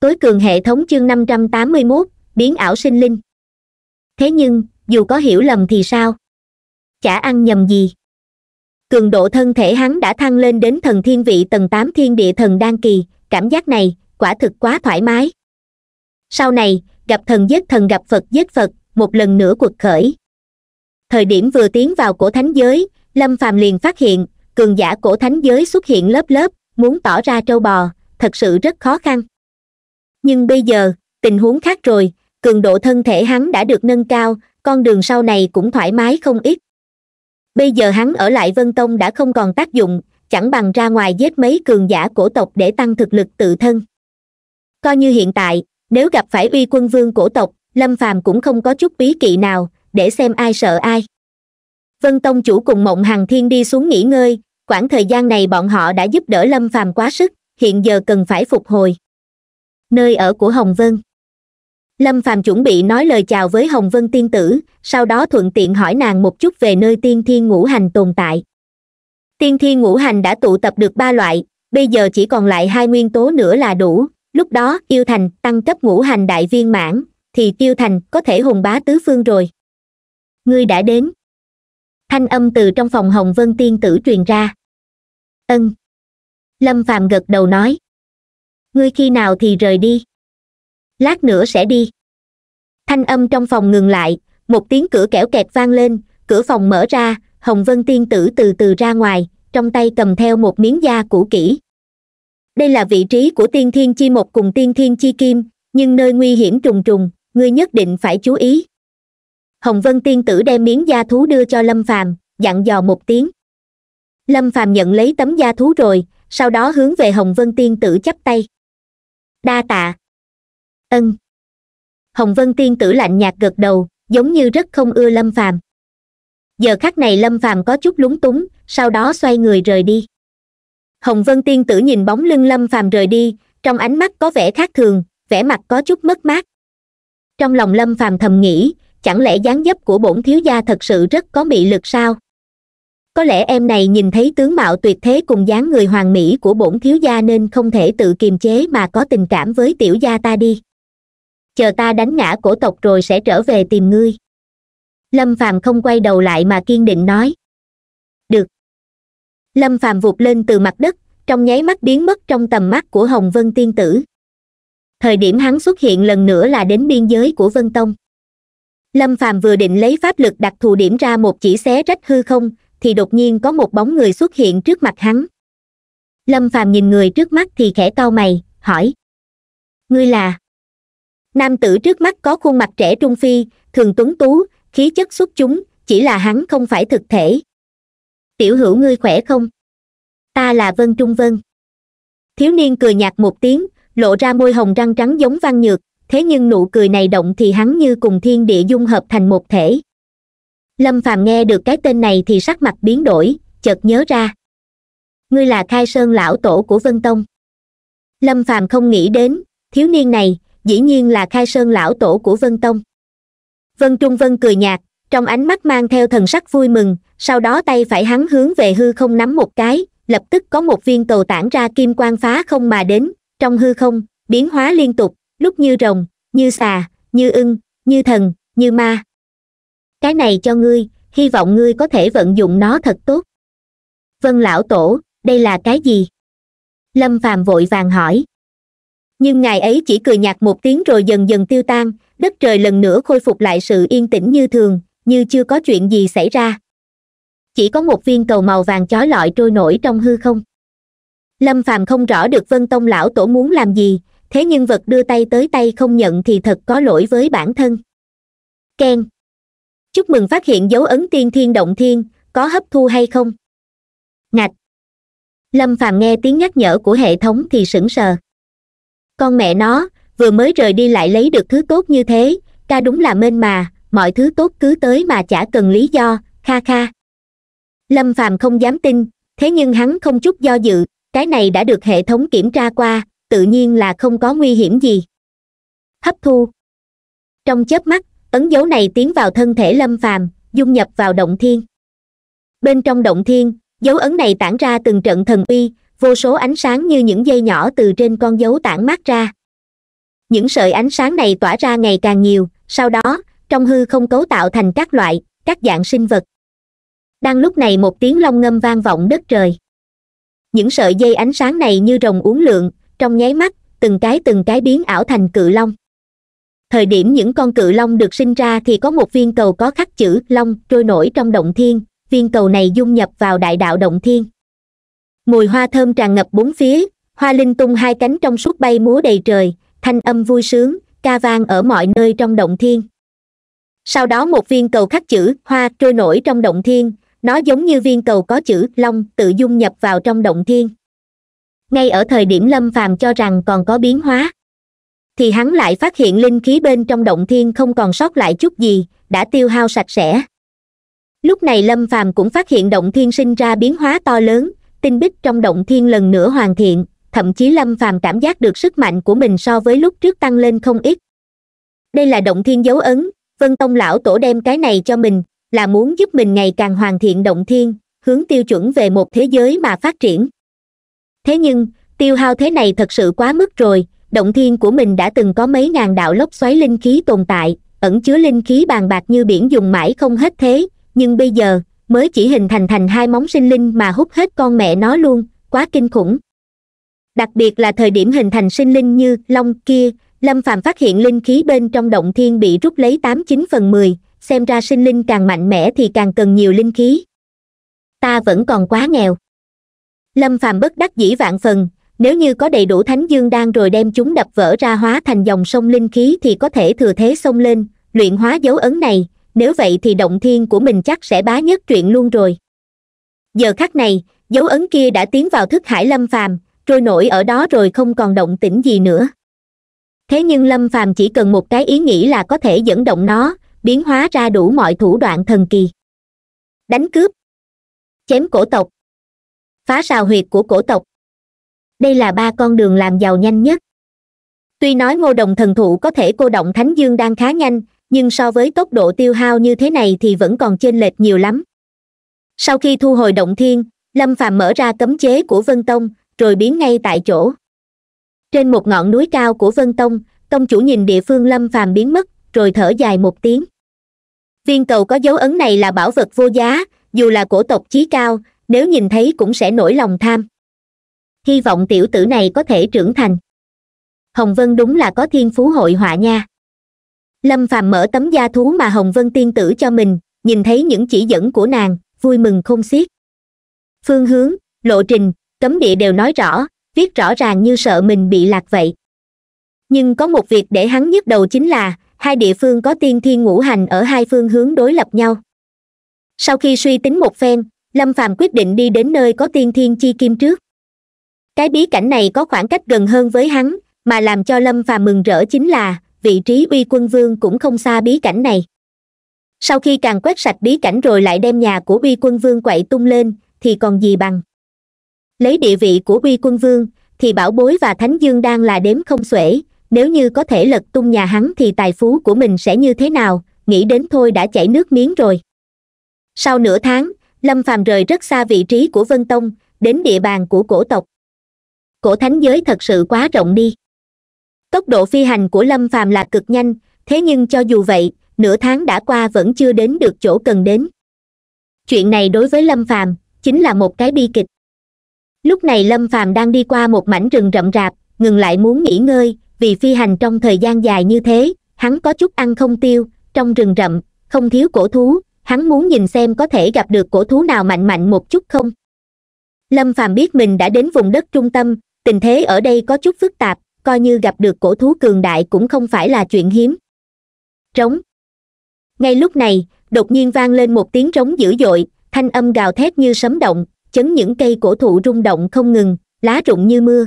tối cường hệ thống chương 581, biến ảo sinh linh thế nhưng dù có hiểu lầm thì sao chả ăn nhầm gì cường độ thân thể hắn đã thăng lên đến thần thiên vị tầng tám thiên địa thần đan kỳ cảm giác này quả thực quá thoải mái sau này gặp thần giết thần gặp phật giết phật một lần nữa cuộc khởi thời điểm vừa tiến vào cổ thánh giới lâm phàm liền phát hiện cường giả cổ thánh giới xuất hiện lớp lớp muốn tỏ ra trâu bò thật sự rất khó khăn nhưng bây giờ tình huống khác rồi cường độ thân thể hắn đã được nâng cao con đường sau này cũng thoải mái không ít bây giờ hắn ở lại vân tông đã không còn tác dụng chẳng bằng ra ngoài giết mấy cường giả cổ tộc để tăng thực lực tự thân coi như hiện tại nếu gặp phải uy quân vương cổ tộc lâm phàm cũng không có chút bí kỵ nào để xem ai sợ ai vân tông chủ cùng mộng hằng thiên đi xuống nghỉ ngơi quãng thời gian này bọn họ đã giúp đỡ lâm phàm quá sức hiện giờ cần phải phục hồi nơi ở của hồng vân lâm phàm chuẩn bị nói lời chào với hồng vân tiên tử sau đó thuận tiện hỏi nàng một chút về nơi tiên thiên ngũ hành tồn tại tiên thiên ngũ hành đã tụ tập được ba loại bây giờ chỉ còn lại hai nguyên tố nữa là đủ lúc đó yêu thành tăng cấp ngũ hành đại viên mãn thì tiêu thành có thể hùng bá tứ phương rồi ngươi đã đến thanh âm từ trong phòng hồng vân tiên tử truyền ra ân lâm phàm gật đầu nói ngươi khi nào thì rời đi lát nữa sẽ đi thanh âm trong phòng ngừng lại một tiếng cửa kẽo kẹt vang lên cửa phòng mở ra hồng vân tiên tử từ từ ra ngoài trong tay cầm theo một miếng da cũ kỹ đây là vị trí của tiên thiên chi một cùng tiên thiên chi kim nhưng nơi nguy hiểm trùng trùng ngươi nhất định phải chú ý hồng vân tiên tử đem miếng da thú đưa cho lâm phàm dặn dò một tiếng lâm phàm nhận lấy tấm da thú rồi sau đó hướng về hồng vân tiên tử chắp tay đa tạ ân hồng vân tiên tử lạnh nhạt gật đầu giống như rất không ưa lâm phàm giờ khắc này lâm phàm có chút lúng túng sau đó xoay người rời đi hồng vân tiên tử nhìn bóng lưng lâm phàm rời đi trong ánh mắt có vẻ khác thường vẻ mặt có chút mất mát trong lòng lâm phàm thầm nghĩ chẳng lẽ dáng dấp của bổn thiếu gia thật sự rất có mị lực sao có lẽ em này nhìn thấy tướng mạo tuyệt thế cùng dáng người hoàng mỹ của bổn thiếu gia nên không thể tự kiềm chế mà có tình cảm với tiểu gia ta đi chờ ta đánh ngã cổ tộc rồi sẽ trở về tìm ngươi lâm phàm không quay đầu lại mà kiên định nói được lâm phàm vụt lên từ mặt đất trong nháy mắt biến mất trong tầm mắt của hồng vân tiên tử thời điểm hắn xuất hiện lần nữa là đến biên giới của vân tông lâm phàm vừa định lấy pháp lực đặc thù điểm ra một chỉ xé rách hư không thì đột nhiên có một bóng người xuất hiện trước mặt hắn lâm phàm nhìn người trước mắt thì khẽ cau mày hỏi ngươi là nam tử trước mắt có khuôn mặt trẻ trung phi thường tuấn tú khí chất xuất chúng chỉ là hắn không phải thực thể tiểu hữu ngươi khỏe không ta là vân trung vân thiếu niên cười nhạt một tiếng lộ ra môi hồng răng trắng giống văn nhược thế nhưng nụ cười này động thì hắn như cùng thiên địa dung hợp thành một thể lâm phàm nghe được cái tên này thì sắc mặt biến đổi chợt nhớ ra ngươi là khai sơn lão tổ của vân tông lâm phàm không nghĩ đến thiếu niên này dĩ nhiên là khai sơn lão tổ của vân tông vân trung vân cười nhạt trong ánh mắt mang theo thần sắc vui mừng sau đó tay phải hắn hướng về hư không nắm một cái lập tức có một viên cầu tản ra kim quang phá không mà đến trong hư không biến hóa liên tục lúc như rồng như xà như ưng như thần như ma cái này cho ngươi hy vọng ngươi có thể vận dụng nó thật tốt vân lão tổ đây là cái gì lâm phàm vội vàng hỏi nhưng ngài ấy chỉ cười nhạt một tiếng rồi dần dần tiêu tan đất trời lần nữa khôi phục lại sự yên tĩnh như thường như chưa có chuyện gì xảy ra chỉ có một viên cầu màu vàng chói lọi trôi nổi trong hư không lâm phàm không rõ được vân tông lão tổ muốn làm gì thế nhưng vật đưa tay tới tay không nhận thì thật có lỗi với bản thân keng chúc mừng phát hiện dấu ấn tiên thiên động thiên có hấp thu hay không ngạch lâm phàm nghe tiếng nhắc nhở của hệ thống thì sững sờ con mẹ nó vừa mới rời đi lại lấy được thứ tốt như thế ca đúng là mênh mà mọi thứ tốt cứ tới mà chả cần lý do kha kha lâm phàm không dám tin thế nhưng hắn không chút do dự cái này đã được hệ thống kiểm tra qua tự nhiên là không có nguy hiểm gì hấp thu trong chớp mắt ấn dấu này tiến vào thân thể lâm phàm dung nhập vào động thiên bên trong động thiên dấu ấn này tản ra từng trận thần uy vô số ánh sáng như những dây nhỏ từ trên con dấu tản mát ra những sợi ánh sáng này tỏa ra ngày càng nhiều sau đó trong hư không cấu tạo thành các loại các dạng sinh vật đang lúc này một tiếng long ngâm vang vọng đất trời những sợi dây ánh sáng này như rồng uốn lượn trong nháy mắt từng cái từng cái biến ảo thành cự long thời điểm những con cự long được sinh ra thì có một viên cầu có khắc chữ long trôi nổi trong động thiên viên cầu này dung nhập vào đại đạo động thiên mùi hoa thơm tràn ngập bốn phía hoa linh tung hai cánh trong suốt bay múa đầy trời thanh âm vui sướng ca vang ở mọi nơi trong động thiên sau đó một viên cầu khắc chữ hoa trôi nổi trong động thiên nó giống như viên cầu có chữ long tự dung nhập vào trong động thiên ngay ở thời điểm lâm phàm cho rằng còn có biến hóa thì hắn lại phát hiện linh khí bên trong động thiên không còn sót lại chút gì đã tiêu hao sạch sẽ lúc này lâm phàm cũng phát hiện động thiên sinh ra biến hóa to lớn tinh bích trong động thiên lần nữa hoàn thiện thậm chí lâm phàm cảm giác được sức mạnh của mình so với lúc trước tăng lên không ít đây là động thiên dấu ấn vân tông lão tổ đem cái này cho mình là muốn giúp mình ngày càng hoàn thiện động thiên hướng tiêu chuẩn về một thế giới mà phát triển thế nhưng tiêu hao thế này thật sự quá mức rồi động thiên của mình đã từng có mấy ngàn đạo lốc xoáy linh khí tồn tại ẩn chứa linh khí bàn bạc như biển dùng mãi không hết thế nhưng bây giờ mới chỉ hình thành thành hai móng sinh linh mà hút hết con mẹ nó luôn quá kinh khủng đặc biệt là thời điểm hình thành sinh linh như long kia lâm phàm phát hiện linh khí bên trong động thiên bị rút lấy tám chín phần mười xem ra sinh linh càng mạnh mẽ thì càng cần nhiều linh khí ta vẫn còn quá nghèo lâm phàm bất đắc dĩ vạn phần nếu như có đầy đủ thánh dương đan rồi đem chúng đập vỡ ra hóa thành dòng sông linh khí thì có thể thừa thế sông lên luyện hóa dấu ấn này nếu vậy thì động thiên của mình chắc sẽ bá nhất truyện luôn rồi giờ khắc này dấu ấn kia đã tiến vào thức hải lâm phàm trôi nổi ở đó rồi không còn động tĩnh gì nữa thế nhưng lâm phàm chỉ cần một cái ý nghĩ là có thể dẫn động nó biến hóa ra đủ mọi thủ đoạn thần kỳ đánh cướp chém cổ tộc phá sào huyệt của cổ tộc đây là ba con đường làm giàu nhanh nhất tuy nói ngô đồng thần thụ có thể cô động thánh dương đang khá nhanh nhưng so với tốc độ tiêu hao như thế này thì vẫn còn chênh lệch nhiều lắm sau khi thu hồi động thiên lâm phàm mở ra cấm chế của vân tông rồi biến ngay tại chỗ trên một ngọn núi cao của vân tông tông chủ nhìn địa phương lâm phàm biến mất rồi thở dài một tiếng viên cầu có dấu ấn này là bảo vật vô giá dù là cổ tộc chí cao nếu nhìn thấy cũng sẽ nổi lòng tham hy vọng tiểu tử này có thể trưởng thành hồng vân đúng là có thiên phú hội họa nha lâm phàm mở tấm da thú mà hồng vân tiên tử cho mình nhìn thấy những chỉ dẫn của nàng vui mừng không xiết phương hướng lộ trình cấm địa đều nói rõ viết rõ ràng như sợ mình bị lạc vậy nhưng có một việc để hắn nhức đầu chính là hai địa phương có tiên thiên ngũ hành ở hai phương hướng đối lập nhau sau khi suy tính một phen lâm phàm quyết định đi đến nơi có tiên thiên chi kim trước cái bí cảnh này có khoảng cách gần hơn với hắn mà làm cho lâm phàm mừng rỡ chính là vị trí uy quân vương cũng không xa bí cảnh này sau khi càng quét sạch bí cảnh rồi lại đem nhà của uy quân vương quậy tung lên thì còn gì bằng lấy địa vị của uy quân vương thì bảo bối và thánh dương đang là đếm không xuể nếu như có thể lật tung nhà hắn thì tài phú của mình sẽ như thế nào nghĩ đến thôi đã chảy nước miếng rồi sau nửa tháng lâm phàm rời rất xa vị trí của vân tông đến địa bàn của cổ tộc cổ thánh giới thật sự quá rộng đi tốc độ phi hành của lâm phàm là cực nhanh thế nhưng cho dù vậy nửa tháng đã qua vẫn chưa đến được chỗ cần đến chuyện này đối với lâm phàm chính là một cái bi kịch lúc này lâm phàm đang đi qua một mảnh rừng rậm rạp ngừng lại muốn nghỉ ngơi vì phi hành trong thời gian dài như thế hắn có chút ăn không tiêu trong rừng rậm không thiếu cổ thú hắn muốn nhìn xem có thể gặp được cổ thú nào mạnh mạnh một chút không lâm phàm biết mình đã đến vùng đất trung tâm tình thế ở đây có chút phức tạp coi như gặp được cổ thú cường đại cũng không phải là chuyện hiếm trống ngay lúc này đột nhiên vang lên một tiếng trống dữ dội thanh âm gào thét như sấm động chấn những cây cổ thụ rung động không ngừng lá rụng như mưa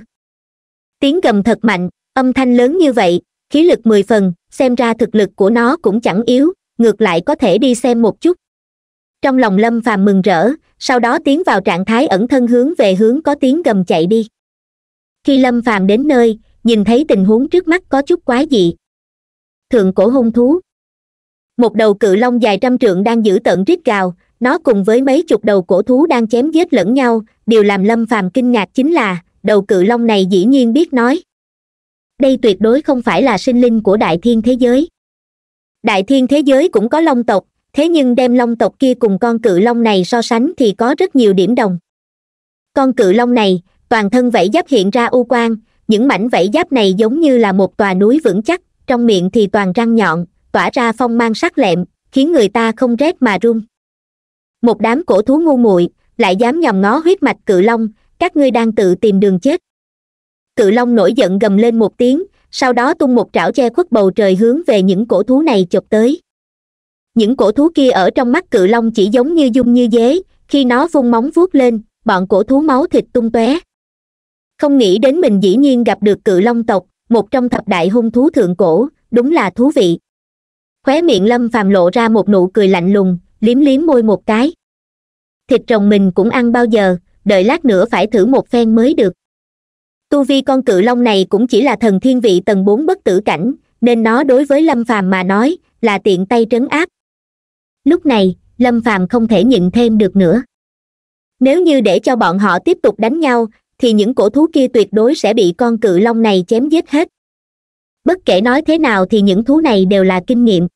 tiếng gầm thật mạnh âm thanh lớn như vậy khí lực mười phần xem ra thực lực của nó cũng chẳng yếu ngược lại có thể đi xem một chút trong lòng lâm phàm mừng rỡ sau đó tiến vào trạng thái ẩn thân hướng về hướng có tiếng gầm chạy đi khi lâm phàm đến nơi nhìn thấy tình huống trước mắt có chút quái dị thượng cổ hung thú một đầu cự long dài trăm trượng đang giữ tận rít gào nó cùng với mấy chục đầu cổ thú đang chém giết lẫn nhau điều làm lâm phàm kinh ngạc chính là đầu cự long này dĩ nhiên biết nói đây tuyệt đối không phải là sinh linh của đại thiên thế giới đại thiên thế giới cũng có long tộc thế nhưng đem long tộc kia cùng con cự long này so sánh thì có rất nhiều điểm đồng con cự long này toàn thân vảy giáp hiện ra u quang những mảnh vảy giáp này giống như là một tòa núi vững chắc trong miệng thì toàn răng nhọn tỏa ra phong mang sắc lẹm khiến người ta không rét mà run một đám cổ thú ngu muội lại dám nhòm ngó huyết mạch cự long các ngươi đang tự tìm đường chết cự long nổi giận gầm lên một tiếng sau đó tung một trảo che khuất bầu trời hướng về những cổ thú này chụp tới những cổ thú kia ở trong mắt cự long chỉ giống như dung như dế khi nó vung móng vuốt lên bọn cổ thú máu thịt tung tóe không nghĩ đến mình dĩ nhiên gặp được cự long tộc một trong thập đại hung thú thượng cổ đúng là thú vị khóe miệng lâm phàm lộ ra một nụ cười lạnh lùng liếm liếm môi một cái thịt rồng mình cũng ăn bao giờ đợi lát nữa phải thử một phen mới được tu vi con cự long này cũng chỉ là thần thiên vị tầng bốn bất tử cảnh nên nó đối với lâm phàm mà nói là tiện tay trấn áp lúc này lâm phàm không thể nhịn thêm được nữa nếu như để cho bọn họ tiếp tục đánh nhau thì những cổ thú kia tuyệt đối sẽ bị con cự long này chém giết hết bất kể nói thế nào thì những thú này đều là kinh nghiệm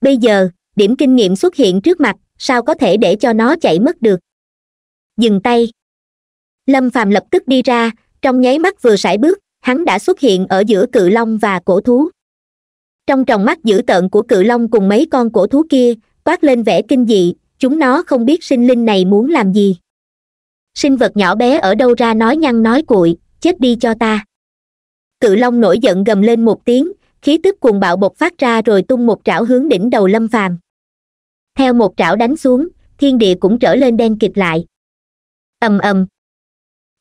bây giờ điểm kinh nghiệm xuất hiện trước mặt sao có thể để cho nó chạy mất được dừng tay lâm phàm lập tức đi ra trong nháy mắt vừa sải bước hắn đã xuất hiện ở giữa cự long và cổ thú trong tròng mắt dữ tợn của cự long cùng mấy con cổ thú kia toát lên vẻ kinh dị chúng nó không biết sinh linh này muốn làm gì sinh vật nhỏ bé ở đâu ra nói nhăn nói cuội chết đi cho ta cự long nổi giận gầm lên một tiếng khí tức cuồng bạo bộc phát ra rồi tung một trảo hướng đỉnh đầu lâm phàm theo một trảo đánh xuống thiên địa cũng trở lên đen kịt lại ầm ầm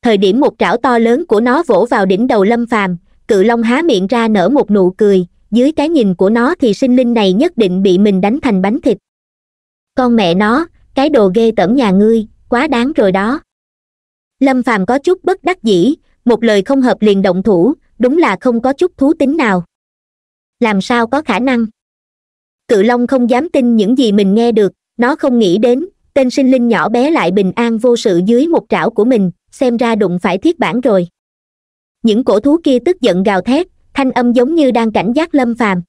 thời điểm một trảo to lớn của nó vỗ vào đỉnh đầu lâm phàm cự long há miệng ra nở một nụ cười dưới cái nhìn của nó thì sinh linh này nhất định bị mình đánh thành bánh thịt con mẹ nó cái đồ ghê tởm nhà ngươi quá đáng rồi đó lâm phàm có chút bất đắc dĩ một lời không hợp liền động thủ đúng là không có chút thú tính nào làm sao có khả năng cự long không dám tin những gì mình nghe được nó không nghĩ đến tên sinh linh nhỏ bé lại bình an vô sự dưới một trảo của mình xem ra đụng phải thiết bản rồi những cổ thú kia tức giận gào thét thanh âm giống như đang cảnh giác lâm phàm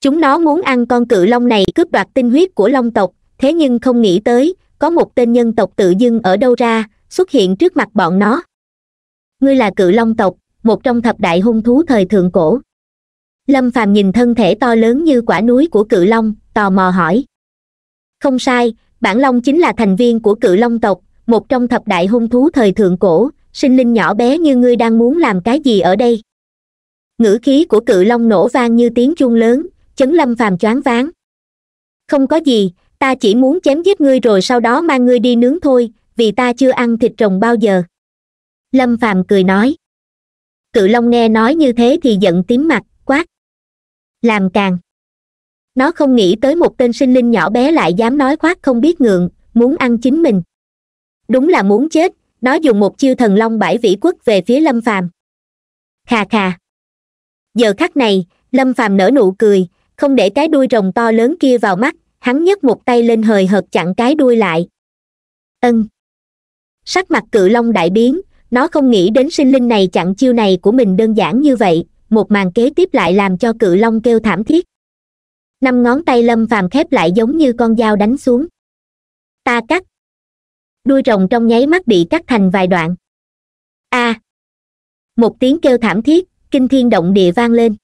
chúng nó muốn ăn con cự long này cướp đoạt tinh huyết của long tộc thế nhưng không nghĩ tới có một tên nhân tộc tự dưng ở đâu ra xuất hiện trước mặt bọn nó ngươi là cự long tộc một trong thập đại hung thú thời thượng cổ lâm phàm nhìn thân thể to lớn như quả núi của cự long tò mò hỏi không sai bản long chính là thành viên của cự long tộc một trong thập đại hung thú thời thượng cổ sinh linh nhỏ bé như ngươi đang muốn làm cái gì ở đây ngữ khí của cự long nổ vang như tiếng chuông lớn chấn lâm phàm choáng váng không có gì ta chỉ muốn chém giết ngươi rồi sau đó mang ngươi đi nướng thôi vì ta chưa ăn thịt rồng bao giờ lâm phàm cười nói cự long nghe nói như thế thì giận tím mặt quát làm càng nó không nghĩ tới một tên sinh linh nhỏ bé lại dám nói khoác không biết ngượng muốn ăn chính mình đúng là muốn chết nó dùng một chiêu thần long bãi vĩ quốc về phía lâm phàm khà khà giờ khắc này lâm phàm nở nụ cười không để cái đuôi rồng to lớn kia vào mắt hắn nhấc một tay lên hời hợt chặn cái đuôi lại ân sắc mặt cự long đại biến nó không nghĩ đến sinh linh này chặn chiêu này của mình đơn giản như vậy một màn kế tiếp lại làm cho cự long kêu thảm thiết năm ngón tay lâm phàm khép lại giống như con dao đánh xuống ta cắt đuôi rồng trong nháy mắt bị cắt thành vài đoạn a à, một tiếng kêu thảm thiết kinh thiên động địa vang lên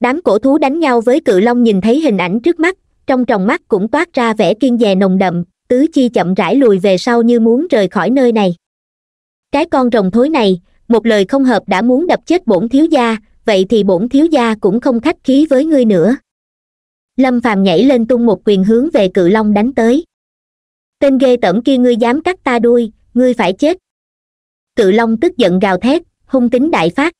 đám cổ thú đánh nhau với cự long nhìn thấy hình ảnh trước mắt trong tròng mắt cũng toát ra vẻ kiên dè nồng đậm tứ chi chậm rãi lùi về sau như muốn rời khỏi nơi này cái con rồng thối này một lời không hợp đã muốn đập chết bổn thiếu gia vậy thì bổn thiếu gia cũng không khách khí với ngươi nữa lâm phàm nhảy lên tung một quyền hướng về cự long đánh tới tên ghê tởm kia ngươi dám cắt ta đuôi ngươi phải chết cự long tức giận gào thét hung tính đại phát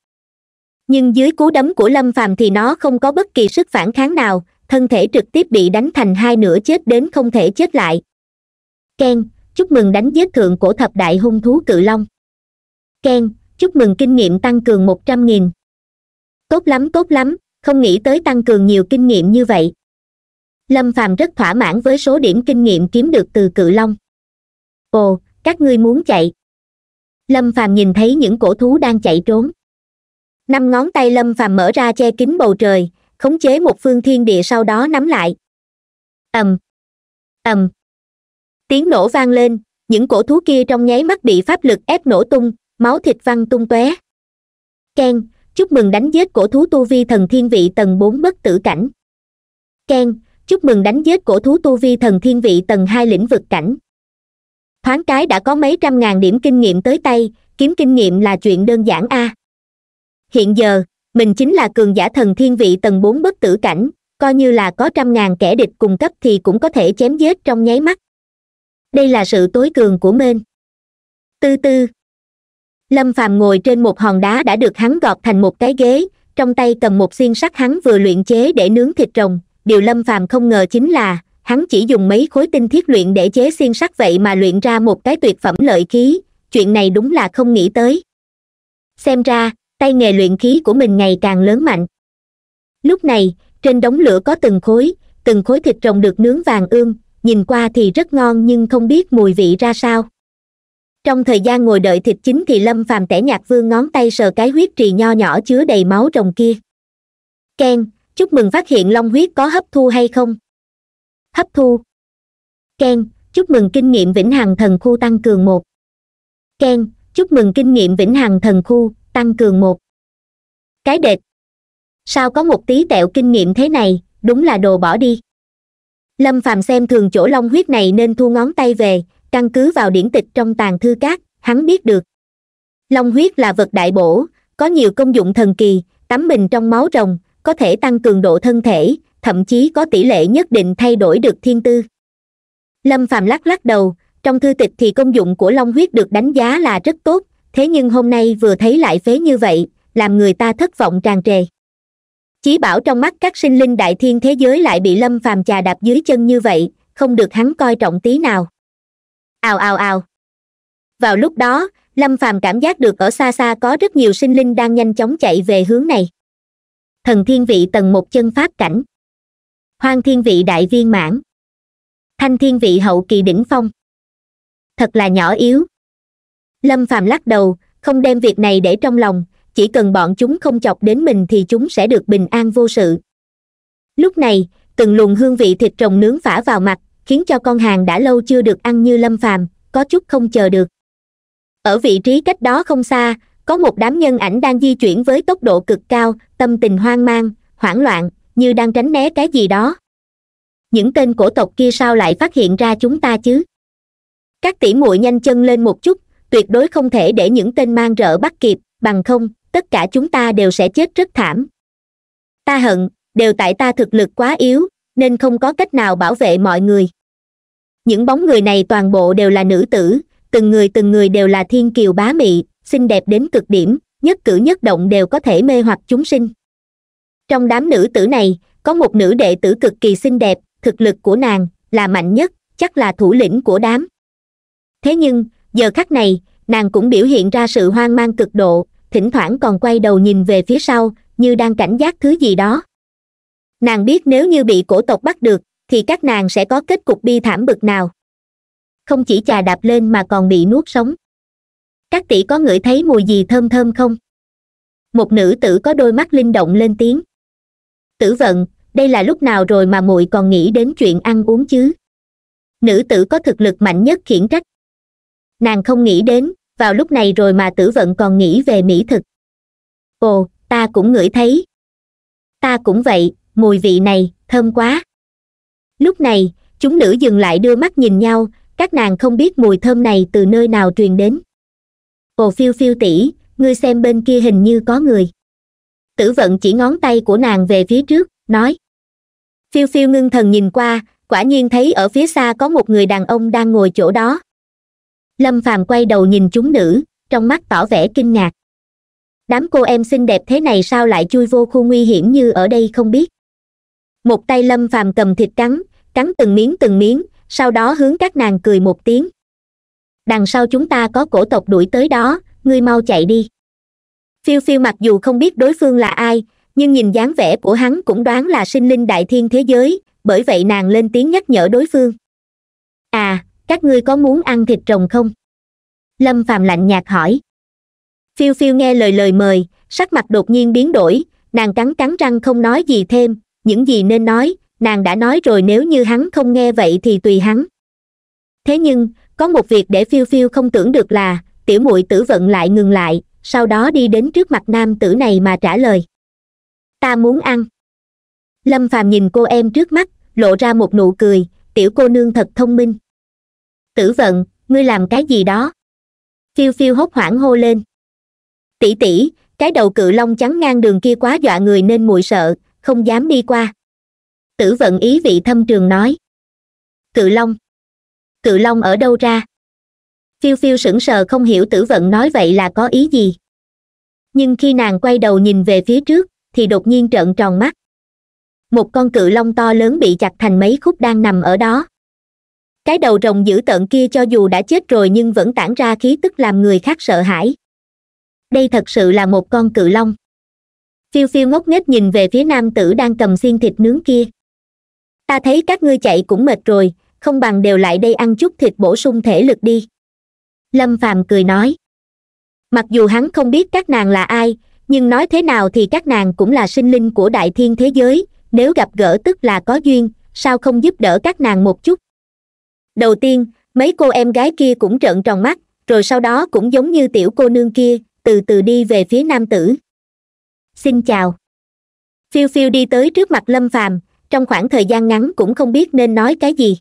nhưng dưới cú đấm của lâm phàm thì nó không có bất kỳ sức phản kháng nào thân thể trực tiếp bị đánh thành hai nửa chết đến không thể chết lại Ken, chúc mừng đánh giết thượng cổ thập đại hung thú cự long Ken, chúc mừng kinh nghiệm tăng cường một trăm nghìn tốt lắm tốt lắm không nghĩ tới tăng cường nhiều kinh nghiệm như vậy lâm phàm rất thỏa mãn với số điểm kinh nghiệm kiếm được từ cự long ồ các ngươi muốn chạy lâm phàm nhìn thấy những cổ thú đang chạy trốn năm ngón tay lâm phàm mở ra che kín bầu trời khống chế một phương thiên địa sau đó nắm lại ầm ầm tiếng nổ vang lên những cổ thú kia trong nháy mắt bị pháp lực ép nổ tung máu thịt văng tung tóe keng chúc mừng đánh giết cổ thú tu vi thần thiên vị tầng bốn bất tử cảnh keng chúc mừng đánh giết cổ thú tu vi thần thiên vị tầng hai lĩnh vực cảnh thoáng cái đã có mấy trăm ngàn điểm kinh nghiệm tới tay kiếm kinh nghiệm là chuyện đơn giản a hiện giờ mình chính là cường giả thần thiên vị tầng bốn bất tử cảnh coi như là có trăm ngàn kẻ địch cùng cấp thì cũng có thể chém giết trong nháy mắt đây là sự tối cường của mên tư tư lâm phàm ngồi trên một hòn đá đã được hắn gọt thành một cái ghế trong tay cầm một xiên sắt hắn vừa luyện chế để nướng thịt rồng điều lâm phàm không ngờ chính là hắn chỉ dùng mấy khối tinh thiết luyện để chế xiên sắt vậy mà luyện ra một cái tuyệt phẩm lợi khí chuyện này đúng là không nghĩ tới xem ra tay nghề luyện khí của mình ngày càng lớn mạnh lúc này trên đống lửa có từng khối từng khối thịt rồng được nướng vàng ươm nhìn qua thì rất ngon nhưng không biết mùi vị ra sao trong thời gian ngồi đợi thịt chín thì lâm phàm tẻ nhạc vương ngón tay sờ cái huyết trì nho nhỏ chứa đầy máu rồng kia ken chúc mừng phát hiện long huyết có hấp thu hay không hấp thu ken chúc mừng kinh nghiệm vĩnh hằng thần khu tăng cường một ken chúc mừng kinh nghiệm vĩnh hằng thần khu tăng cường một cái đệt sao có một tí tẹo kinh nghiệm thế này đúng là đồ bỏ đi lâm phàm xem thường chỗ long huyết này nên thu ngón tay về căn cứ vào điển tịch trong tàn thư cát hắn biết được long huyết là vật đại bổ có nhiều công dụng thần kỳ tắm mình trong máu rồng có thể tăng cường độ thân thể thậm chí có tỷ lệ nhất định thay đổi được thiên tư lâm phàm lắc lắc đầu trong thư tịch thì công dụng của long huyết được đánh giá là rất tốt thế nhưng hôm nay vừa thấy lại phế như vậy làm người ta thất vọng tràn trề chí bảo trong mắt các sinh linh đại thiên thế giới lại bị lâm phàm chà đạp dưới chân như vậy không được hắn coi trọng tí nào ào ào ào vào lúc đó lâm phàm cảm giác được ở xa xa có rất nhiều sinh linh đang nhanh chóng chạy về hướng này thần thiên vị tầng một chân phát cảnh hoang thiên vị đại viên mãn thanh thiên vị hậu kỳ đỉnh phong thật là nhỏ yếu lâm phàm lắc đầu không đem việc này để trong lòng chỉ cần bọn chúng không chọc đến mình thì chúng sẽ được bình an vô sự lúc này từng luồng hương vị thịt trồng nướng phả vào mặt khiến cho con hàng đã lâu chưa được ăn như lâm phàm có chút không chờ được ở vị trí cách đó không xa có một đám nhân ảnh đang di chuyển với tốc độ cực cao tâm tình hoang mang hoảng loạn như đang tránh né cái gì đó những tên cổ tộc kia sao lại phát hiện ra chúng ta chứ các tỷ muội nhanh chân lên một chút tuyệt đối không thể để những tên mang rợ bắt kịp bằng không tất cả chúng ta đều sẽ chết rất thảm ta hận đều tại ta thực lực quá yếu nên không có cách nào bảo vệ mọi người những bóng người này toàn bộ đều là nữ tử từng người từng người đều là thiên kiều bá mị xinh đẹp đến cực điểm nhất cử nhất động đều có thể mê hoặc chúng sinh trong đám nữ tử này có một nữ đệ tử cực kỳ xinh đẹp thực lực của nàng là mạnh nhất chắc là thủ lĩnh của đám thế nhưng giờ khắc này nàng cũng biểu hiện ra sự hoang mang cực độ thỉnh thoảng còn quay đầu nhìn về phía sau như đang cảnh giác thứ gì đó nàng biết nếu như bị cổ tộc bắt được thì các nàng sẽ có kết cục bi thảm bực nào không chỉ chà đạp lên mà còn bị nuốt sống các tỷ có ngửi thấy mùi gì thơm thơm không một nữ tử có đôi mắt linh động lên tiếng tử vận đây là lúc nào rồi mà muội còn nghĩ đến chuyện ăn uống chứ nữ tử có thực lực mạnh nhất khiển trách nàng không nghĩ đến vào lúc này rồi mà tử vận còn nghĩ về mỹ thực ồ ta cũng ngửi thấy ta cũng vậy mùi vị này thơm quá lúc này chúng nữ dừng lại đưa mắt nhìn nhau các nàng không biết mùi thơm này từ nơi nào truyền đến ồ phiêu phiêu tỉ ngươi xem bên kia hình như có người tử vận chỉ ngón tay của nàng về phía trước nói phiêu phiêu ngưng thần nhìn qua quả nhiên thấy ở phía xa có một người đàn ông đang ngồi chỗ đó lâm phàm quay đầu nhìn chúng nữ trong mắt tỏ vẻ kinh ngạc đám cô em xinh đẹp thế này sao lại chui vô khu nguy hiểm như ở đây không biết một tay lâm phàm cầm thịt cắn cắn từng miếng từng miếng sau đó hướng các nàng cười một tiếng đằng sau chúng ta có cổ tộc đuổi tới đó ngươi mau chạy đi phiêu phiêu mặc dù không biết đối phương là ai nhưng nhìn dáng vẻ của hắn cũng đoán là sinh linh đại thiên thế giới bởi vậy nàng lên tiếng nhắc nhở đối phương à các ngươi có muốn ăn thịt rồng không lâm phàm lạnh nhạt hỏi phiêu phiêu nghe lời lời mời sắc mặt đột nhiên biến đổi nàng cắn cắn răng không nói gì thêm những gì nên nói nàng đã nói rồi nếu như hắn không nghe vậy thì tùy hắn thế nhưng có một việc để phiêu phiêu không tưởng được là tiểu muội tử vận lại ngừng lại sau đó đi đến trước mặt nam tử này mà trả lời ta muốn ăn lâm phàm nhìn cô em trước mắt lộ ra một nụ cười tiểu cô nương thật thông minh tử vận ngươi làm cái gì đó phiêu phiêu hốt hoảng hô lên tỷ tỷ cái đầu cự long trắng ngang đường kia quá dọa người nên mùi sợ không dám đi qua tử vận ý vị thâm trường nói cự long cự long ở đâu ra phiêu phiêu sững sờ không hiểu tử vận nói vậy là có ý gì nhưng khi nàng quay đầu nhìn về phía trước thì đột nhiên trợn tròn mắt một con cự long to lớn bị chặt thành mấy khúc đang nằm ở đó cái đầu rồng dữ tợn kia cho dù đã chết rồi nhưng vẫn tản ra khí tức làm người khác sợ hãi đây thật sự là một con cự long phiêu phiêu ngốc nghếch nhìn về phía nam tử đang cầm xiên thịt nướng kia ta thấy các ngươi chạy cũng mệt rồi không bằng đều lại đây ăn chút thịt bổ sung thể lực đi lâm phàm cười nói mặc dù hắn không biết các nàng là ai nhưng nói thế nào thì các nàng cũng là sinh linh của đại thiên thế giới nếu gặp gỡ tức là có duyên sao không giúp đỡ các nàng một chút đầu tiên mấy cô em gái kia cũng trợn tròn mắt rồi sau đó cũng giống như tiểu cô nương kia từ từ đi về phía nam tử xin chào phiêu phiêu đi tới trước mặt lâm phàm trong khoảng thời gian ngắn cũng không biết nên nói cái gì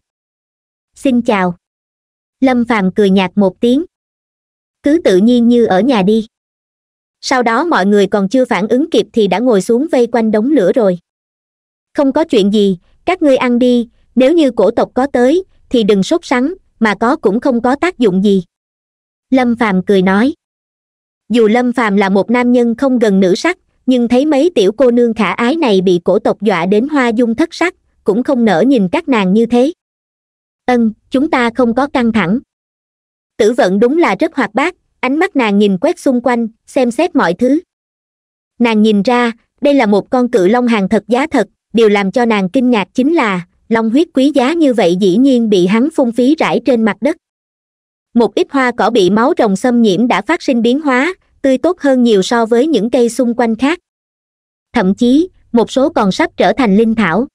xin chào lâm phàm cười nhạt một tiếng cứ tự nhiên như ở nhà đi sau đó mọi người còn chưa phản ứng kịp thì đã ngồi xuống vây quanh đống lửa rồi không có chuyện gì các ngươi ăn đi nếu như cổ tộc có tới thì đừng sốt sắng mà có cũng không có tác dụng gì lâm phàm cười nói dù lâm phàm là một nam nhân không gần nữ sắc nhưng thấy mấy tiểu cô nương khả ái này bị cổ tộc dọa đến hoa dung thất sắc cũng không nỡ nhìn các nàng như thế ân chúng ta không có căng thẳng tử vận đúng là rất hoạt bát ánh mắt nàng nhìn quét xung quanh xem xét mọi thứ nàng nhìn ra đây là một con cự long hàng thật giá thật điều làm cho nàng kinh ngạc chính là long huyết quý giá như vậy dĩ nhiên bị hắn phung phí rải trên mặt đất một ít hoa cỏ bị máu rồng xâm nhiễm đã phát sinh biến hóa tươi tốt hơn nhiều so với những cây xung quanh khác thậm chí một số còn sắp trở thành linh thảo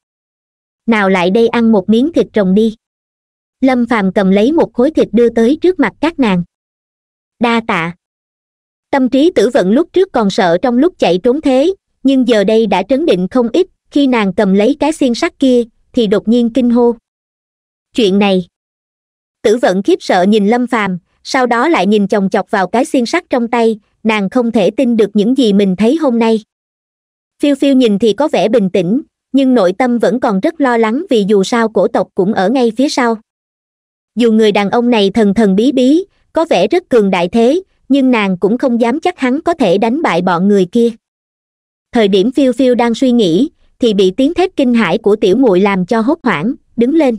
nào lại đây ăn một miếng thịt rồng đi lâm phàm cầm lấy một khối thịt đưa tới trước mặt các nàng đa tạ tâm trí tử vận lúc trước còn sợ trong lúc chạy trốn thế nhưng giờ đây đã trấn định không ít khi nàng cầm lấy cái xiên sắt kia thì đột nhiên kinh hô chuyện này tử vận khiếp sợ nhìn lâm phàm sau đó lại nhìn chồng chọc vào cái xiên sắt trong tay nàng không thể tin được những gì mình thấy hôm nay phiêu phiêu nhìn thì có vẻ bình tĩnh nhưng nội tâm vẫn còn rất lo lắng vì dù sao cổ tộc cũng ở ngay phía sau dù người đàn ông này thần thần bí bí có vẻ rất cường đại thế nhưng nàng cũng không dám chắc hắn có thể đánh bại bọn người kia thời điểm phiêu phiêu đang suy nghĩ thì bị tiếng thét kinh hãi của tiểu muội làm cho hốt hoảng đứng lên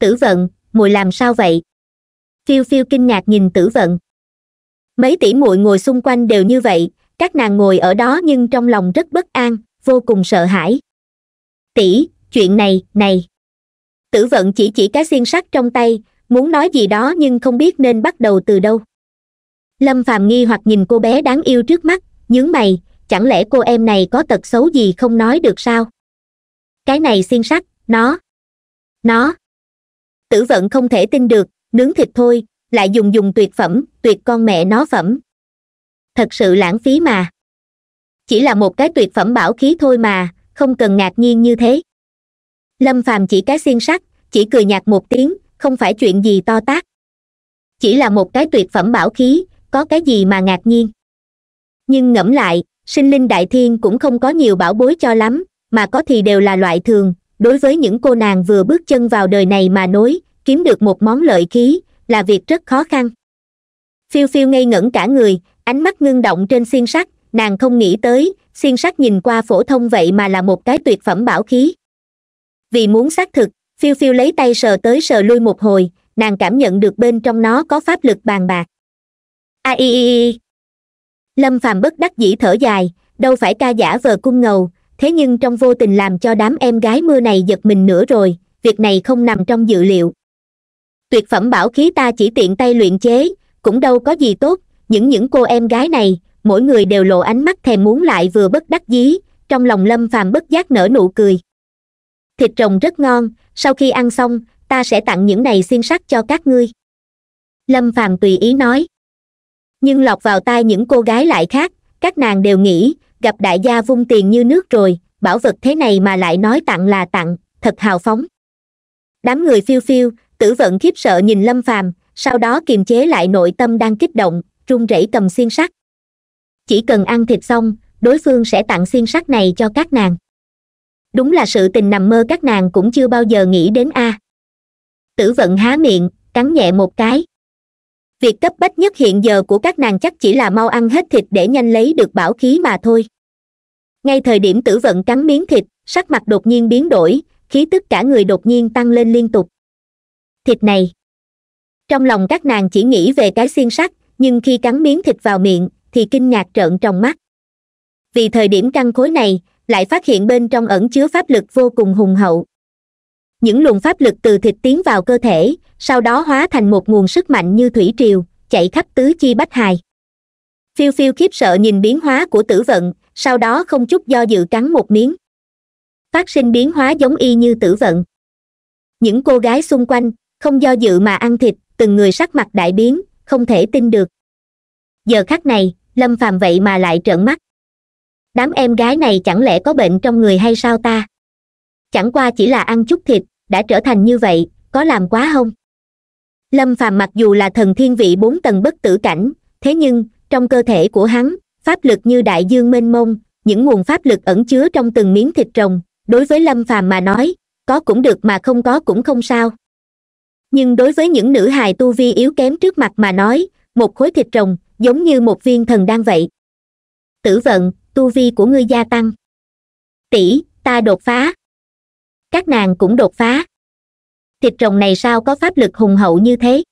tử vận muội làm sao vậy phiêu phiêu kinh ngạc nhìn tử vận mấy tỷ muội ngồi xung quanh đều như vậy các nàng ngồi ở đó nhưng trong lòng rất bất an vô cùng sợ hãi tỷ chuyện này này tử vận chỉ chỉ cái xiên sắt trong tay muốn nói gì đó nhưng không biết nên bắt đầu từ đâu lâm phàm nghi hoặc nhìn cô bé đáng yêu trước mắt nhướng mày chẳng lẽ cô em này có tật xấu gì không nói được sao cái này xiên sắt nó nó tử vận không thể tin được nướng thịt thôi lại dùng dùng tuyệt phẩm tuyệt con mẹ nó phẩm thật sự lãng phí mà chỉ là một cái tuyệt phẩm bảo khí thôi mà không cần ngạc nhiên như thế lâm phàm chỉ cái xiên sắt chỉ cười nhạt một tiếng không phải chuyện gì to tát chỉ là một cái tuyệt phẩm bảo khí có cái gì mà ngạc nhiên nhưng ngẫm lại sinh linh đại thiên cũng không có nhiều bảo bối cho lắm mà có thì đều là loại thường đối với những cô nàng vừa bước chân vào đời này mà nối kiếm được một món lợi khí là việc rất khó khăn phiêu phiêu ngây ngẩn cả người ánh mắt ngưng động trên xiên sắt nàng không nghĩ tới xiên sắt nhìn qua phổ thông vậy mà là một cái tuyệt phẩm bảo khí vì muốn xác thực phiêu phiêu lấy tay sờ tới sờ lui một hồi nàng cảm nhận được bên trong nó có pháp lực bàn bạc a i i i lâm phàm bất đắc dĩ thở dài đâu phải ca giả vờ cung ngầu thế nhưng trong vô tình làm cho đám em gái mưa này giật mình nữa rồi việc này không nằm trong dự liệu tuyệt phẩm bảo khí ta chỉ tiện tay luyện chế cũng đâu có gì tốt những những cô em gái này mỗi người đều lộ ánh mắt thèm muốn lại vừa bất đắc dí trong lòng lâm phàm bất giác nở nụ cười thịt rồng rất ngon sau khi ăn xong ta sẽ tặng những này xiên sắt cho các ngươi lâm phàm tùy ý nói nhưng lọt vào tai những cô gái lại khác các nàng đều nghĩ gặp đại gia vung tiền như nước rồi bảo vật thế này mà lại nói tặng là tặng thật hào phóng đám người phiêu phiêu tử vận khiếp sợ nhìn lâm phàm sau đó kiềm chế lại nội tâm đang kích động run rẩy cầm xiên sắt chỉ cần ăn thịt xong đối phương sẽ tặng xiên sắt này cho các nàng đúng là sự tình nằm mơ các nàng cũng chưa bao giờ nghĩ đến a à. tử vận há miệng cắn nhẹ một cái việc cấp bách nhất hiện giờ của các nàng chắc chỉ là mau ăn hết thịt để nhanh lấy được bảo khí mà thôi ngay thời điểm tử vận cắn miếng thịt sắc mặt đột nhiên biến đổi khí tức cả người đột nhiên tăng lên liên tục thịt này trong lòng các nàng chỉ nghĩ về cái xiên sắt nhưng khi cắn miếng thịt vào miệng thì kinh ngạc trợn trong mắt vì thời điểm căng khối này lại phát hiện bên trong ẩn chứa pháp lực vô cùng hùng hậu những luồng pháp lực từ thịt tiến vào cơ thể sau đó hóa thành một nguồn sức mạnh như thủy triều chạy khắp tứ chi bách hài phiêu phiêu khiếp sợ nhìn biến hóa của tử vận sau đó không chút do dự cắn một miếng phát sinh biến hóa giống y như tử vận những cô gái xung quanh không do dự mà ăn thịt từng người sắc mặt đại biến không thể tin được giờ khắc này lâm phàm vậy mà lại trợn mắt đám em gái này chẳng lẽ có bệnh trong người hay sao ta chẳng qua chỉ là ăn chút thịt đã trở thành như vậy có làm quá không lâm phàm mặc dù là thần thiên vị bốn tầng bất tử cảnh thế nhưng trong cơ thể của hắn pháp lực như đại dương mênh mông những nguồn pháp lực ẩn chứa trong từng miếng thịt rồng đối với lâm phàm mà nói có cũng được mà không có cũng không sao nhưng đối với những nữ hài tu vi yếu kém trước mặt mà nói một khối thịt rồng giống như một viên thần đang vậy tử vận tu vi của ngươi gia tăng tỷ ta đột phá các nàng cũng đột phá thịt rồng này sao có pháp lực hùng hậu như thế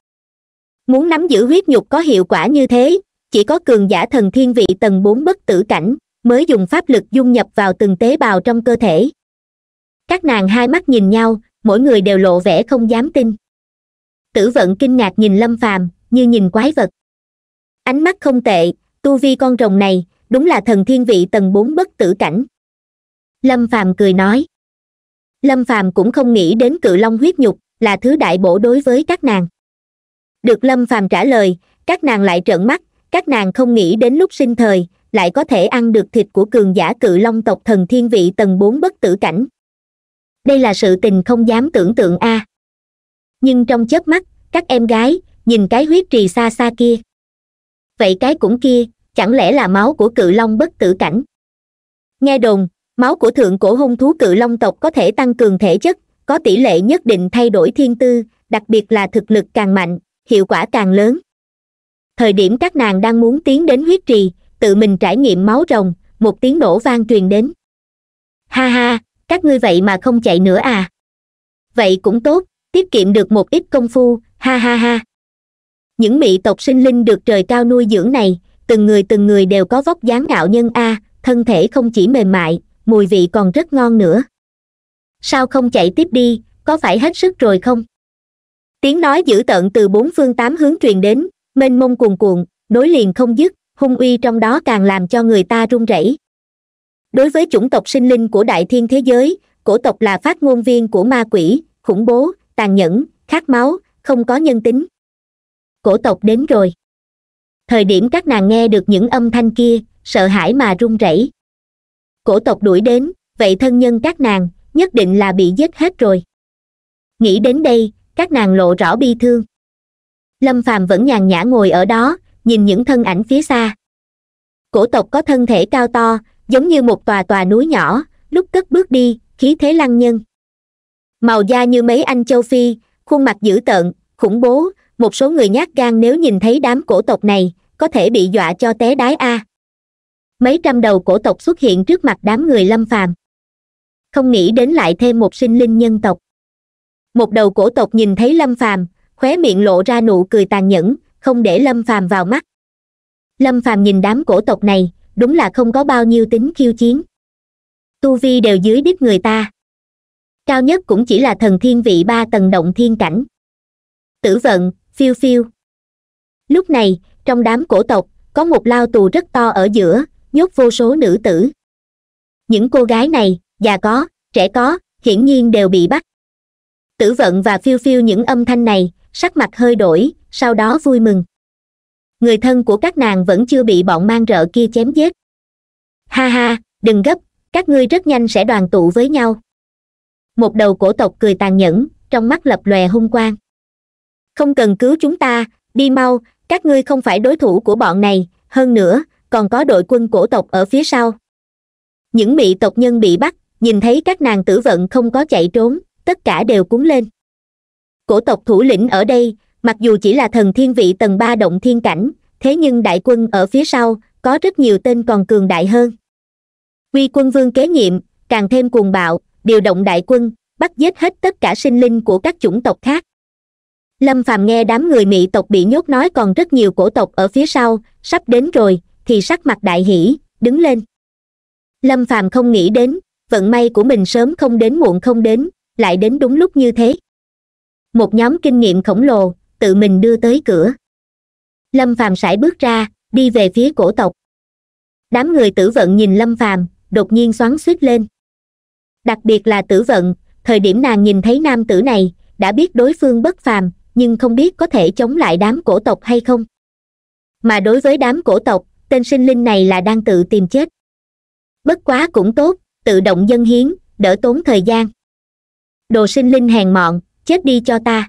muốn nắm giữ huyết nhục có hiệu quả như thế chỉ có cường giả thần thiên vị tầng bốn bất tử cảnh mới dùng pháp lực dung nhập vào từng tế bào trong cơ thể các nàng hai mắt nhìn nhau mỗi người đều lộ vẻ không dám tin tử vận kinh ngạc nhìn lâm phàm như nhìn quái vật ánh mắt không tệ tu vi con rồng này đúng là thần thiên vị tầng bốn bất tử cảnh lâm phàm cười nói lâm phàm cũng không nghĩ đến cự long huyết nhục là thứ đại bổ đối với các nàng được lâm phàm trả lời các nàng lại trợn mắt các nàng không nghĩ đến lúc sinh thời lại có thể ăn được thịt của cường giả cự long tộc thần thiên vị tầng bốn bất tử cảnh đây là sự tình không dám tưởng tượng a à. nhưng trong chớp mắt các em gái nhìn cái huyết trì xa xa kia vậy cái cũng kia chẳng lẽ là máu của cự long bất tử cảnh nghe đồn máu của thượng cổ hung thú cự long tộc có thể tăng cường thể chất có tỷ lệ nhất định thay đổi thiên tư đặc biệt là thực lực càng mạnh hiệu quả càng lớn thời điểm các nàng đang muốn tiến đến huyết trì tự mình trải nghiệm máu rồng một tiếng nổ vang truyền đến ha ha các ngươi vậy mà không chạy nữa à vậy cũng tốt tiết kiệm được một ít công phu ha ha ha những mỹ tộc sinh linh được trời cao nuôi dưỡng này từng người từng người đều có vóc dáng ngạo nhân a thân thể không chỉ mềm mại mùi vị còn rất ngon nữa sao không chạy tiếp đi có phải hết sức rồi không tiếng nói dữ tận từ bốn phương tám hướng truyền đến mênh mông cuồn cuộn nối liền không dứt hung uy trong đó càng làm cho người ta run rẩy đối với chủng tộc sinh linh của đại thiên thế giới cổ tộc là phát ngôn viên của ma quỷ khủng bố tàn nhẫn khát máu không có nhân tính cổ tộc đến rồi thời điểm các nàng nghe được những âm thanh kia sợ hãi mà run rẩy cổ tộc đuổi đến vậy thân nhân các nàng nhất định là bị giết hết rồi nghĩ đến đây các nàng lộ rõ bi thương lâm phàm vẫn nhàn nhã ngồi ở đó nhìn những thân ảnh phía xa cổ tộc có thân thể cao to giống như một tòa tòa núi nhỏ lúc cất bước đi khí thế lăng nhân màu da như mấy anh châu phi khuôn mặt dữ tợn khủng bố một số người nhát gan nếu nhìn thấy đám cổ tộc này có thể bị dọa cho té đái a à mấy trăm đầu cổ tộc xuất hiện trước mặt đám người lâm phàm không nghĩ đến lại thêm một sinh linh nhân tộc một đầu cổ tộc nhìn thấy lâm phàm khóe miệng lộ ra nụ cười tàn nhẫn không để lâm phàm vào mắt lâm phàm nhìn đám cổ tộc này đúng là không có bao nhiêu tính khiêu chiến tu vi đều dưới đít người ta cao nhất cũng chỉ là thần thiên vị ba tầng động thiên cảnh tử vận phiêu phiêu lúc này trong đám cổ tộc có một lao tù rất to ở giữa nhốt vô số nữ tử những cô gái này già có trẻ có hiển nhiên đều bị bắt tử vận và phiêu phiêu những âm thanh này sắc mặt hơi đổi sau đó vui mừng người thân của các nàng vẫn chưa bị bọn mang rợ kia chém giết ha ha đừng gấp các ngươi rất nhanh sẽ đoàn tụ với nhau một đầu cổ tộc cười tàn nhẫn trong mắt lập lòe hung quang không cần cứu chúng ta đi mau các ngươi không phải đối thủ của bọn này hơn nữa còn có đội quân cổ tộc ở phía sau những mỹ tộc nhân bị bắt nhìn thấy các nàng tử vận không có chạy trốn tất cả đều cuốn lên cổ tộc thủ lĩnh ở đây mặc dù chỉ là thần thiên vị tầng ba động thiên cảnh thế nhưng đại quân ở phía sau có rất nhiều tên còn cường đại hơn quy quân vương kế nhiệm càng thêm cuồng bạo điều động đại quân bắt giết hết tất cả sinh linh của các chủng tộc khác lâm phàm nghe đám người mỹ tộc bị nhốt nói còn rất nhiều cổ tộc ở phía sau sắp đến rồi thì sắc mặt đại hỷ đứng lên lâm phàm không nghĩ đến vận may của mình sớm không đến muộn không đến lại đến đúng lúc như thế một nhóm kinh nghiệm khổng lồ tự mình đưa tới cửa lâm phàm sải bước ra đi về phía cổ tộc đám người tử vận nhìn lâm phàm đột nhiên xoắn suýt lên đặc biệt là tử vận thời điểm nàng nhìn thấy nam tử này đã biết đối phương bất phàm nhưng không biết có thể chống lại đám cổ tộc hay không mà đối với đám cổ tộc tên sinh linh này là đang tự tìm chết bất quá cũng tốt tự động dân hiến đỡ tốn thời gian đồ sinh linh hèn mọn chết đi cho ta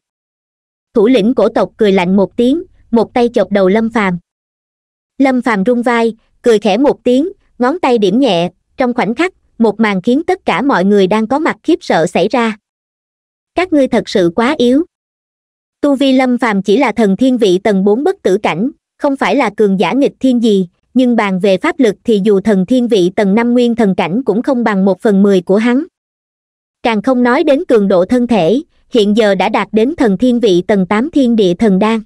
thủ lĩnh cổ tộc cười lạnh một tiếng một tay chọc đầu lâm phàm lâm phàm rung vai cười khẽ một tiếng ngón tay điểm nhẹ trong khoảnh khắc một màn khiến tất cả mọi người đang có mặt khiếp sợ xảy ra các ngươi thật sự quá yếu tu vi lâm phàm chỉ là thần thiên vị tầng bốn bất tử cảnh không phải là cường giả nghịch thiên gì nhưng bàn về pháp lực thì dù thần thiên vị tầng năm nguyên thần cảnh cũng không bằng một phần mười của hắn càng không nói đến cường độ thân thể hiện giờ đã đạt đến thần thiên vị tầng tám thiên địa thần đan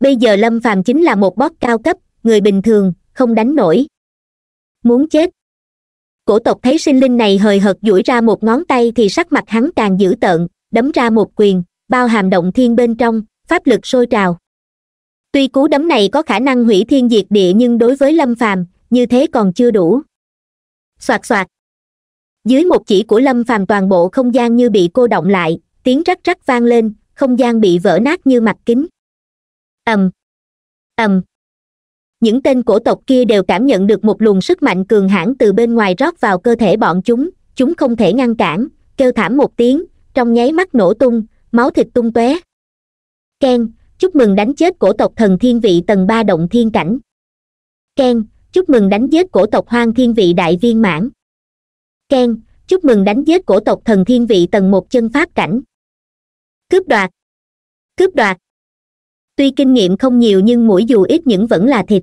bây giờ lâm phàm chính là một bót cao cấp người bình thường không đánh nổi muốn chết cổ tộc thấy sinh linh này hời hợt duỗi ra một ngón tay thì sắc mặt hắn càng dữ tợn đấm ra một quyền bao hàm động thiên bên trong pháp lực sôi trào tuy cú đấm này có khả năng hủy thiên diệt địa nhưng đối với lâm phàm như thế còn chưa đủ xoạt xoạt dưới một chỉ của lâm phàm toàn bộ không gian như bị cô động lại tiếng rắc rắc vang lên không gian bị vỡ nát như mặt kính ầm ầm những tên cổ tộc kia đều cảm nhận được một luồng sức mạnh cường hãn từ bên ngoài rót vào cơ thể bọn chúng chúng không thể ngăn cản kêu thảm một tiếng trong nháy mắt nổ tung máu thịt tung tóe keng chúc mừng đánh chết cổ tộc thần thiên vị tầng ba động thiên cảnh Ken, chúc mừng đánh chết cổ tộc hoang thiên vị đại viên mãn Ken, chúc mừng đánh chết cổ tộc thần thiên vị tầng một chân pháp cảnh cướp đoạt cướp đoạt tuy kinh nghiệm không nhiều nhưng mũi dù ít những vẫn là thịt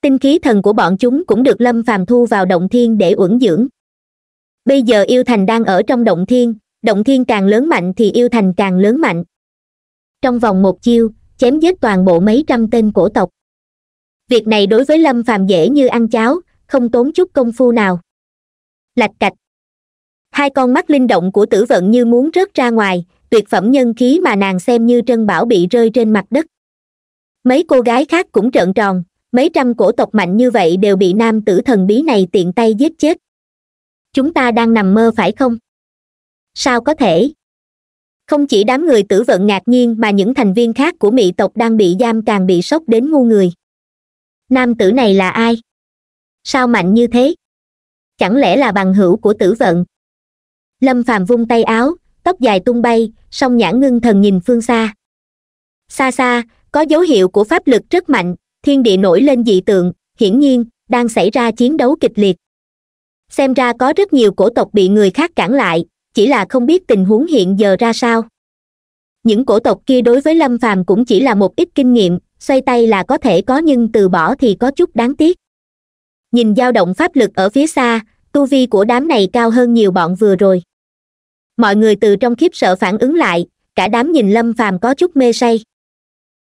tinh khí thần của bọn chúng cũng được lâm phàm thu vào động thiên để uẩn dưỡng bây giờ yêu thành đang ở trong động thiên động thiên càng lớn mạnh thì yêu thành càng lớn mạnh trong vòng một chiêu chém giết toàn bộ mấy trăm tên cổ tộc việc này đối với lâm phàm dễ như ăn cháo không tốn chút công phu nào lạch cạch hai con mắt linh động của tử vận như muốn rớt ra ngoài tuyệt phẩm nhân khí mà nàng xem như trân bảo bị rơi trên mặt đất mấy cô gái khác cũng trợn tròn mấy trăm cổ tộc mạnh như vậy đều bị nam tử thần bí này tiện tay giết chết chúng ta đang nằm mơ phải không sao có thể không chỉ đám người tử vận ngạc nhiên mà những thành viên khác của mỹ tộc đang bị giam càng bị sốc đến ngu người nam tử này là ai sao mạnh như thế chẳng lẽ là bằng hữu của tử vận lâm phàm vung tay áo tóc dài tung bay song nhãn ngưng thần nhìn phương xa xa xa có dấu hiệu của pháp lực rất mạnh thiên địa nổi lên dị tượng hiển nhiên đang xảy ra chiến đấu kịch liệt xem ra có rất nhiều cổ tộc bị người khác cản lại chỉ là không biết tình huống hiện giờ ra sao những cổ tộc kia đối với lâm phàm cũng chỉ là một ít kinh nghiệm xoay tay là có thể có nhưng từ bỏ thì có chút đáng tiếc nhìn dao động pháp lực ở phía xa tu vi của đám này cao hơn nhiều bọn vừa rồi mọi người từ trong khiếp sợ phản ứng lại cả đám nhìn lâm phàm có chút mê say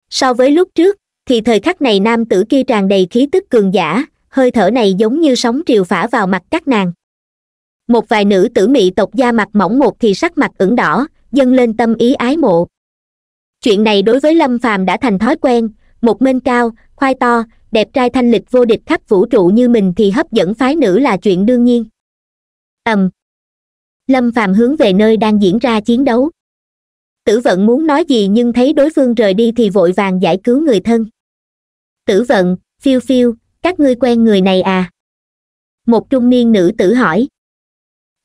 so với lúc trước thì thời khắc này nam tử kia tràn đầy khí tức cường giả hơi thở này giống như sóng triều phả vào mặt các nàng một vài nữ tử mị tộc da mặt mỏng một thì sắc mặt ửng đỏ dâng lên tâm ý ái mộ chuyện này đối với lâm phàm đã thành thói quen một bên cao khoai to đẹp trai thanh lịch vô địch khắp vũ trụ như mình thì hấp dẫn phái nữ là chuyện đương nhiên ầm um, lâm phàm hướng về nơi đang diễn ra chiến đấu tử vận muốn nói gì nhưng thấy đối phương rời đi thì vội vàng giải cứu người thân tử vận phiêu phiêu các ngươi quen người này à một trung niên nữ tử hỏi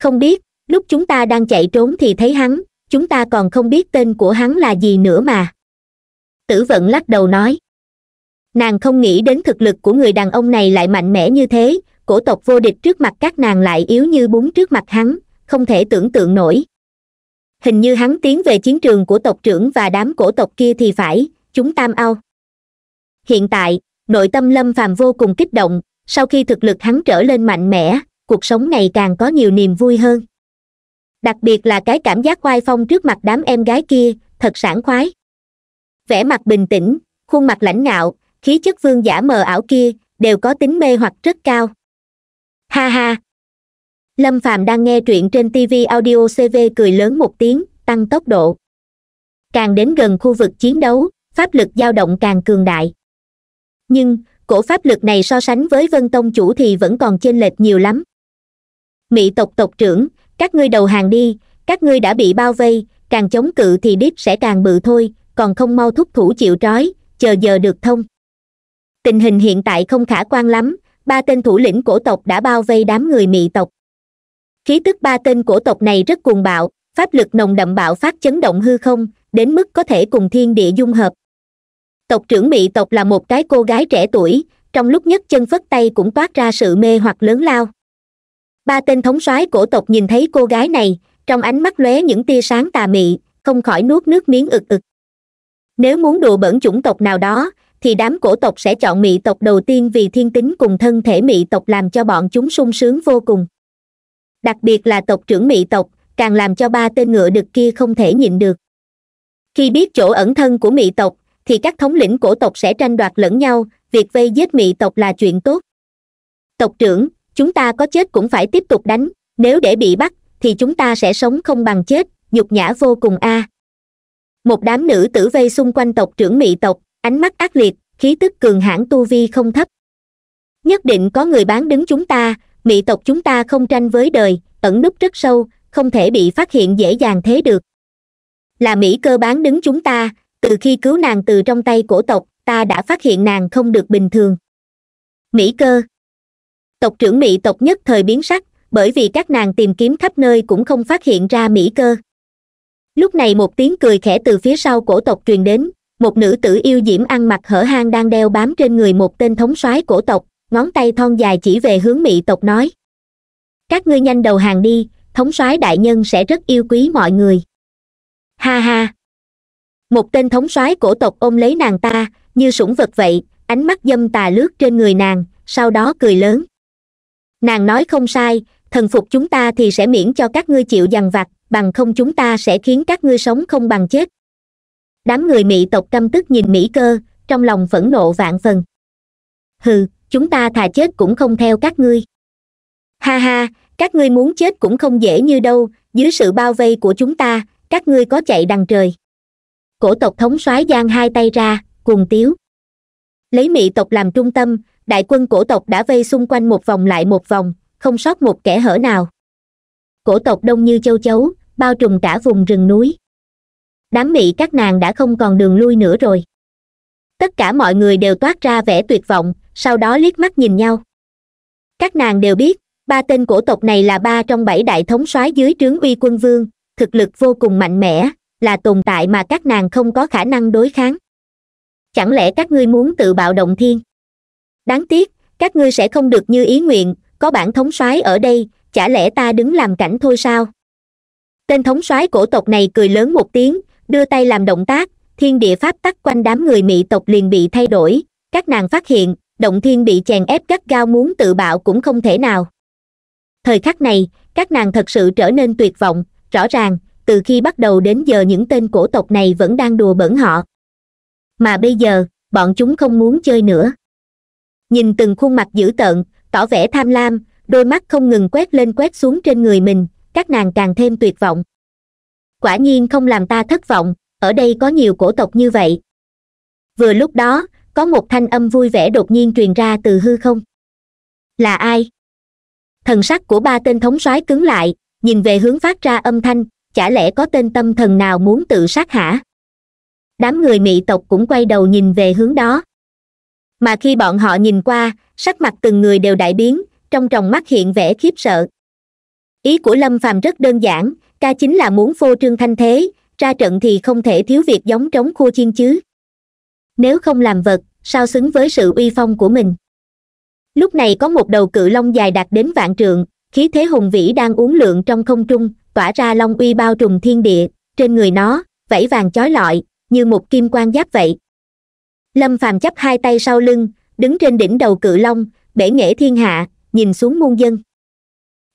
không biết lúc chúng ta đang chạy trốn thì thấy hắn chúng ta còn không biết tên của hắn là gì nữa mà tử vận lắc đầu nói nàng không nghĩ đến thực lực của người đàn ông này lại mạnh mẽ như thế cổ tộc vô địch trước mặt các nàng lại yếu như bún trước mặt hắn không thể tưởng tượng nổi hình như hắn tiến về chiến trường của tộc trưởng và đám cổ tộc kia thì phải chúng tam ao hiện tại nội tâm lâm phàm vô cùng kích động sau khi thực lực hắn trở lên mạnh mẽ cuộc sống này càng có nhiều niềm vui hơn đặc biệt là cái cảm giác oai phong trước mặt đám em gái kia thật sảng khoái vẻ mặt bình tĩnh khuôn mặt lãnh ngạo khí chất vương giả mờ ảo kia đều có tính mê hoặc rất cao ha ha lâm phàm đang nghe truyện trên tv audio cv cười lớn một tiếng tăng tốc độ càng đến gần khu vực chiến đấu pháp lực dao động càng cường đại nhưng cổ pháp lực này so sánh với vân tông chủ thì vẫn còn chênh lệch nhiều lắm mỹ tộc tộc trưởng các ngươi đầu hàng đi các ngươi đã bị bao vây càng chống cự thì đít sẽ càng bự thôi còn không mau thúc thủ chịu trói chờ giờ được thông tình hình hiện tại không khả quan lắm ba tên thủ lĩnh cổ tộc đã bao vây đám người mị tộc khí tức ba tên cổ tộc này rất cuồng bạo pháp lực nồng đậm bạo phát chấn động hư không đến mức có thể cùng thiên địa dung hợp tộc trưởng mị tộc là một cái cô gái trẻ tuổi trong lúc nhất chân phất tay cũng toát ra sự mê hoặc lớn lao ba tên thống soái cổ tộc nhìn thấy cô gái này trong ánh mắt lóe những tia sáng tà mị không khỏi nuốt nước miếng ực ực nếu muốn đùa bẩn chủng tộc nào đó thì đám cổ tộc sẽ chọn mị tộc đầu tiên vì thiên tính cùng thân thể mị tộc làm cho bọn chúng sung sướng vô cùng đặc biệt là tộc trưởng mị tộc càng làm cho ba tên ngựa đực kia không thể nhịn được khi biết chỗ ẩn thân của mị tộc thì các thống lĩnh cổ tộc sẽ tranh đoạt lẫn nhau việc vây giết mị tộc là chuyện tốt tộc trưởng chúng ta có chết cũng phải tiếp tục đánh nếu để bị bắt thì chúng ta sẽ sống không bằng chết nhục nhã vô cùng a một đám nữ tử vây xung quanh tộc trưởng mỹ tộc ánh mắt ác liệt khí tức cường hãn tu vi không thấp nhất định có người bán đứng chúng ta mỹ tộc chúng ta không tranh với đời ẩn núp rất sâu không thể bị phát hiện dễ dàng thế được là mỹ cơ bán đứng chúng ta từ khi cứu nàng từ trong tay cổ tộc ta đã phát hiện nàng không được bình thường mỹ cơ tộc trưởng mỹ tộc nhất thời biến sắc bởi vì các nàng tìm kiếm khắp nơi cũng không phát hiện ra mỹ cơ lúc này một tiếng cười khẽ từ phía sau cổ tộc truyền đến một nữ tử yêu diễm ăn mặc hở hang đang đeo bám trên người một tên thống soái cổ tộc ngón tay thon dài chỉ về hướng mỹ tộc nói các ngươi nhanh đầu hàng đi thống soái đại nhân sẽ rất yêu quý mọi người ha ha một tên thống soái cổ tộc ôm lấy nàng ta như sủng vật vậy ánh mắt dâm tà lướt trên người nàng sau đó cười lớn nàng nói không sai thần phục chúng ta thì sẽ miễn cho các ngươi chịu dằn vặt bằng không chúng ta sẽ khiến các ngươi sống không bằng chết đám người mỹ tộc căm tức nhìn mỹ cơ trong lòng phẫn nộ vạn phần hừ chúng ta thà chết cũng không theo các ngươi ha ha các ngươi muốn chết cũng không dễ như đâu dưới sự bao vây của chúng ta các ngươi có chạy đằng trời cổ tộc thống soái giang hai tay ra cuồng tiếu lấy mỹ tộc làm trung tâm đại quân cổ tộc đã vây xung quanh một vòng lại một vòng không sót một kẻ hở nào cổ tộc đông như châu chấu bao trùm cả vùng rừng núi đám mị các nàng đã không còn đường lui nữa rồi tất cả mọi người đều toát ra vẻ tuyệt vọng sau đó liếc mắt nhìn nhau các nàng đều biết ba tên cổ tộc này là ba trong bảy đại thống soái dưới trướng uy quân vương thực lực vô cùng mạnh mẽ là tồn tại mà các nàng không có khả năng đối kháng chẳng lẽ các ngươi muốn tự bạo động thiên đáng tiếc các ngươi sẽ không được như ý nguyện có bản thống soái ở đây chả lẽ ta đứng làm cảnh thôi sao tên thống soái cổ tộc này cười lớn một tiếng đưa tay làm động tác thiên địa pháp tắc quanh đám người mỹ tộc liền bị thay đổi các nàng phát hiện động thiên bị chèn ép gắt gao muốn tự bạo cũng không thể nào thời khắc này các nàng thật sự trở nên tuyệt vọng rõ ràng từ khi bắt đầu đến giờ những tên cổ tộc này vẫn đang đùa bẩn họ mà bây giờ bọn chúng không muốn chơi nữa nhìn từng khuôn mặt dữ tợn tỏ vẻ tham lam đôi mắt không ngừng quét lên quét xuống trên người mình các nàng càng thêm tuyệt vọng quả nhiên không làm ta thất vọng ở đây có nhiều cổ tộc như vậy vừa lúc đó có một thanh âm vui vẻ đột nhiên truyền ra từ hư không là ai thần sắc của ba tên thống soái cứng lại nhìn về hướng phát ra âm thanh chả lẽ có tên tâm thần nào muốn tự sát hả đám người mị tộc cũng quay đầu nhìn về hướng đó mà khi bọn họ nhìn qua sắc mặt từng người đều đại biến trong tròng mắt hiện vẻ khiếp sợ ý của lâm phàm rất đơn giản ca chính là muốn phô trương thanh thế ra trận thì không thể thiếu việc giống trống khua chiên chứ nếu không làm vật sao xứng với sự uy phong của mình lúc này có một đầu cự long dài đạt đến vạn trượng khí thế hùng vĩ đang uốn lượn trong không trung tỏa ra long uy bao trùm thiên địa trên người nó vẫy vàng chói lọi như một kim quan giáp vậy lâm phàm chắp hai tay sau lưng đứng trên đỉnh đầu cự long bể nghệ thiên hạ nhìn xuống muôn dân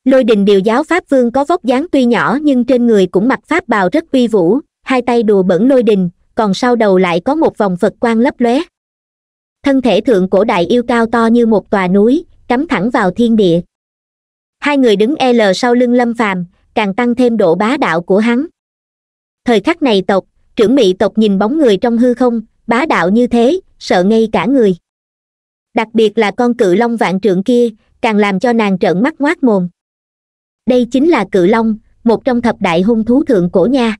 lôi đình điều giáo pháp vương có vóc dáng tuy nhỏ nhưng trên người cũng mặc pháp bào rất uy vũ hai tay đùa bẩn lôi đình còn sau đầu lại có một vòng phật quan lấp lóe thân thể thượng cổ đại yêu cao to như một tòa núi cắm thẳng vào thiên địa hai người đứng e lờ sau lưng lâm phàm càng tăng thêm độ bá đạo của hắn thời khắc này tộc trưởng mỹ tộc nhìn bóng người trong hư không bá đạo như thế sợ ngay cả người đặc biệt là con cự long vạn trượng kia càng làm cho nàng trợn mắt ngoác mồm đây chính là cự long một trong thập đại hung thú thượng cổ nha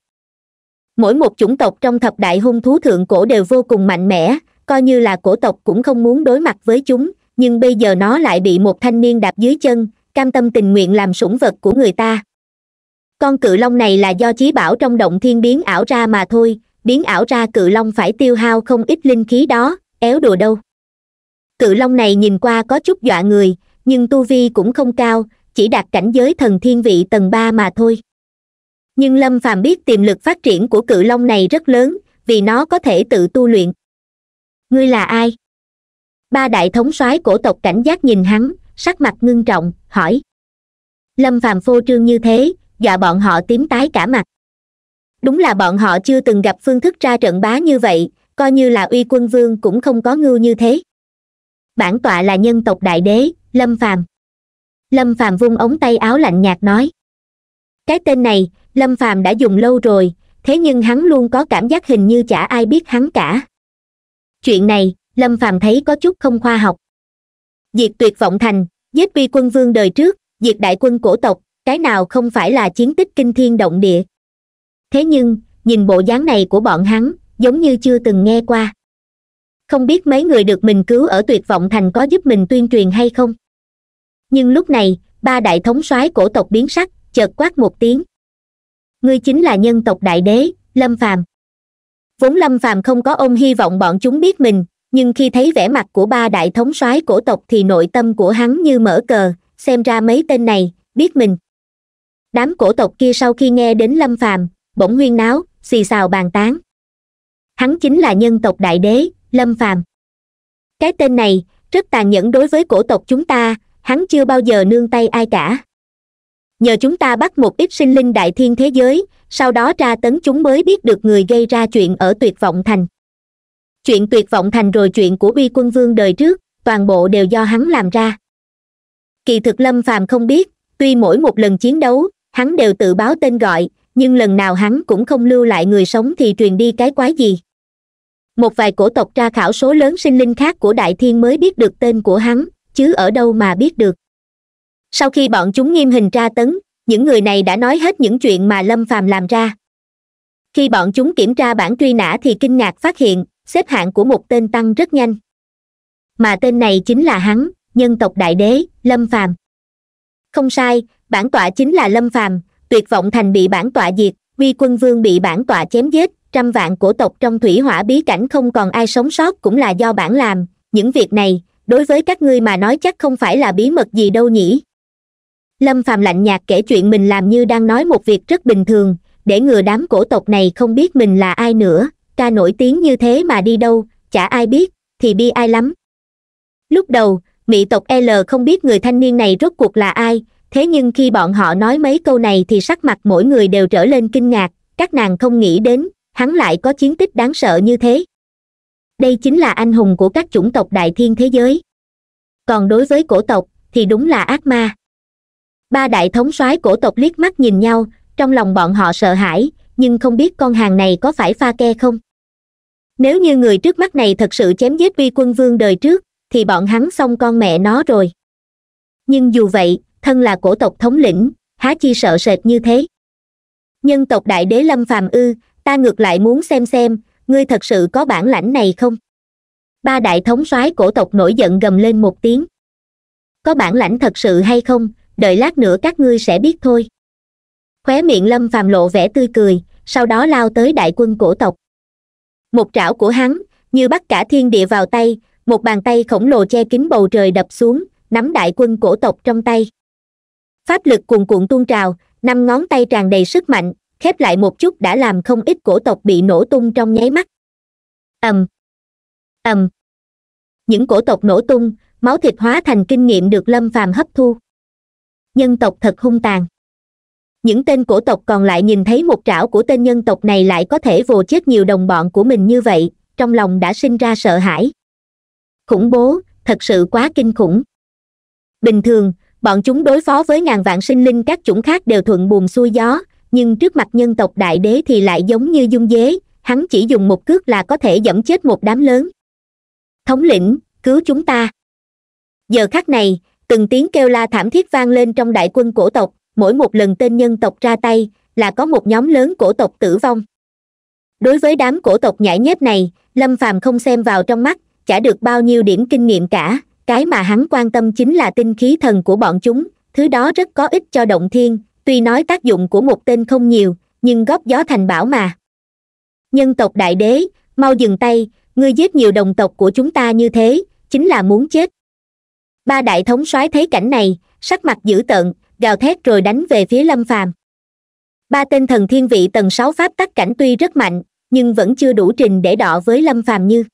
mỗi một chủng tộc trong thập đại hung thú thượng cổ đều vô cùng mạnh mẽ coi như là cổ tộc cũng không muốn đối mặt với chúng nhưng bây giờ nó lại bị một thanh niên đạp dưới chân cam tâm tình nguyện làm sủng vật của người ta con cự long này là do chí bảo trong động thiên biến ảo ra mà thôi biến ảo ra cự long phải tiêu hao không ít linh khí đó éo đùa đâu cự long này nhìn qua có chút dọa người nhưng tu vi cũng không cao chỉ đạt cảnh giới thần thiên vị tầng ba mà thôi nhưng lâm phàm biết tiềm lực phát triển của cự long này rất lớn vì nó có thể tự tu luyện ngươi là ai ba đại thống soái cổ tộc cảnh giác nhìn hắn sắc mặt ngưng trọng hỏi lâm phàm phô trương như thế dọa bọn họ tím tái cả mặt đúng là bọn họ chưa từng gặp phương thức ra trận bá như vậy coi như là uy quân vương cũng không có ngưu như thế bản tọa là nhân tộc đại đế lâm phàm lâm phàm vung ống tay áo lạnh nhạt nói cái tên này lâm phàm đã dùng lâu rồi thế nhưng hắn luôn có cảm giác hình như chả ai biết hắn cả chuyện này lâm phàm thấy có chút không khoa học diệt tuyệt vọng thành giết uy quân vương đời trước diệt đại quân cổ tộc cái nào không phải là chiến tích kinh thiên động địa thế nhưng nhìn bộ dáng này của bọn hắn giống như chưa từng nghe qua không biết mấy người được mình cứu ở tuyệt vọng thành có giúp mình tuyên truyền hay không nhưng lúc này ba đại thống soái cổ tộc biến sắc chợt quát một tiếng ngươi chính là nhân tộc đại đế lâm phàm vốn lâm phàm không có ôm hy vọng bọn chúng biết mình nhưng khi thấy vẻ mặt của ba đại thống soái cổ tộc thì nội tâm của hắn như mở cờ xem ra mấy tên này biết mình đám cổ tộc kia sau khi nghe đến lâm phàm bỗng huyên náo xì xào bàn tán hắn chính là nhân tộc đại đế lâm phàm cái tên này rất tàn nhẫn đối với cổ tộc chúng ta hắn chưa bao giờ nương tay ai cả nhờ chúng ta bắt một ít sinh linh đại thiên thế giới sau đó tra tấn chúng mới biết được người gây ra chuyện ở tuyệt vọng thành chuyện tuyệt vọng thành rồi chuyện của uy quân vương đời trước toàn bộ đều do hắn làm ra kỳ thực lâm phàm không biết tuy mỗi một lần chiến đấu hắn đều tự báo tên gọi nhưng lần nào hắn cũng không lưu lại người sống thì truyền đi cái quái gì một vài cổ tộc tra khảo số lớn sinh linh khác của đại thiên mới biết được tên của hắn chứ ở đâu mà biết được sau khi bọn chúng nghiêm hình tra tấn những người này đã nói hết những chuyện mà lâm phàm làm ra khi bọn chúng kiểm tra bản truy nã thì kinh ngạc phát hiện xếp hạng của một tên tăng rất nhanh mà tên này chính là hắn nhân tộc đại đế lâm phàm không sai bản tọa chính là lâm phàm tuyệt vọng thành bị bản tọa diệt vi quân vương bị bản tọa chém giết trăm vạn cổ tộc trong thủy hỏa bí cảnh không còn ai sống sót cũng là do bản làm những việc này đối với các ngươi mà nói chắc không phải là bí mật gì đâu nhỉ lâm phàm lạnh nhạt kể chuyện mình làm như đang nói một việc rất bình thường để ngừa đám cổ tộc này không biết mình là ai nữa ca nổi tiếng như thế mà đi đâu chả ai biết thì bi ai lắm lúc đầu mỹ tộc l không biết người thanh niên này rốt cuộc là ai thế nhưng khi bọn họ nói mấy câu này thì sắc mặt mỗi người đều trở lên kinh ngạc các nàng không nghĩ đến hắn lại có chiến tích đáng sợ như thế đây chính là anh hùng của các chủng tộc đại thiên thế giới còn đối với cổ tộc thì đúng là ác ma ba đại thống soái cổ tộc liếc mắt nhìn nhau trong lòng bọn họ sợ hãi nhưng không biết con hàng này có phải pha ke không nếu như người trước mắt này thật sự chém giết vi quân vương đời trước thì bọn hắn xong con mẹ nó rồi nhưng dù vậy thân là cổ tộc thống lĩnh há chi sợ sệt như thế nhân tộc đại đế lâm phàm ư ta ngược lại muốn xem xem ngươi thật sự có bản lãnh này không ba đại thống soái cổ tộc nổi giận gầm lên một tiếng có bản lãnh thật sự hay không đợi lát nữa các ngươi sẽ biết thôi khóe miệng lâm phàm lộ vẻ tươi cười sau đó lao tới đại quân cổ tộc một trảo của hắn như bắt cả thiên địa vào tay một bàn tay khổng lồ che kín bầu trời đập xuống nắm đại quân cổ tộc trong tay pháp lực cuồn cuộn tuôn trào năm ngón tay tràn đầy sức mạnh khép lại một chút đã làm không ít cổ tộc bị nổ tung trong nháy mắt ầm ầm những cổ tộc nổ tung máu thịt hóa thành kinh nghiệm được lâm phàm hấp thu nhân tộc thật hung tàn những tên cổ tộc còn lại nhìn thấy một trảo của tên nhân tộc này lại có thể vồ chết nhiều đồng bọn của mình như vậy trong lòng đã sinh ra sợ hãi khủng bố thật sự quá kinh khủng bình thường bọn chúng đối phó với ngàn vạn sinh linh các chủng khác đều thuận buồm xuôi gió nhưng trước mặt nhân tộc đại đế thì lại giống như dung dế hắn chỉ dùng một cước là có thể dẫm chết một đám lớn thống lĩnh cứu chúng ta giờ khắc này từng tiếng kêu la thảm thiết vang lên trong đại quân cổ tộc mỗi một lần tên nhân tộc ra tay là có một nhóm lớn cổ tộc tử vong đối với đám cổ tộc nhãi nhép này lâm phàm không xem vào trong mắt chả được bao nhiêu điểm kinh nghiệm cả cái mà hắn quan tâm chính là tinh khí thần của bọn chúng thứ đó rất có ích cho động thiên tuy nói tác dụng của một tên không nhiều nhưng góp gió thành bảo mà nhân tộc đại đế mau dừng tay ngươi giết nhiều đồng tộc của chúng ta như thế chính là muốn chết ba đại thống soái thấy cảnh này sắc mặt dữ tợn gào thét rồi đánh về phía lâm phàm ba tên thần thiên vị tầng sáu pháp tắc cảnh tuy rất mạnh nhưng vẫn chưa đủ trình để đọ với lâm phàm như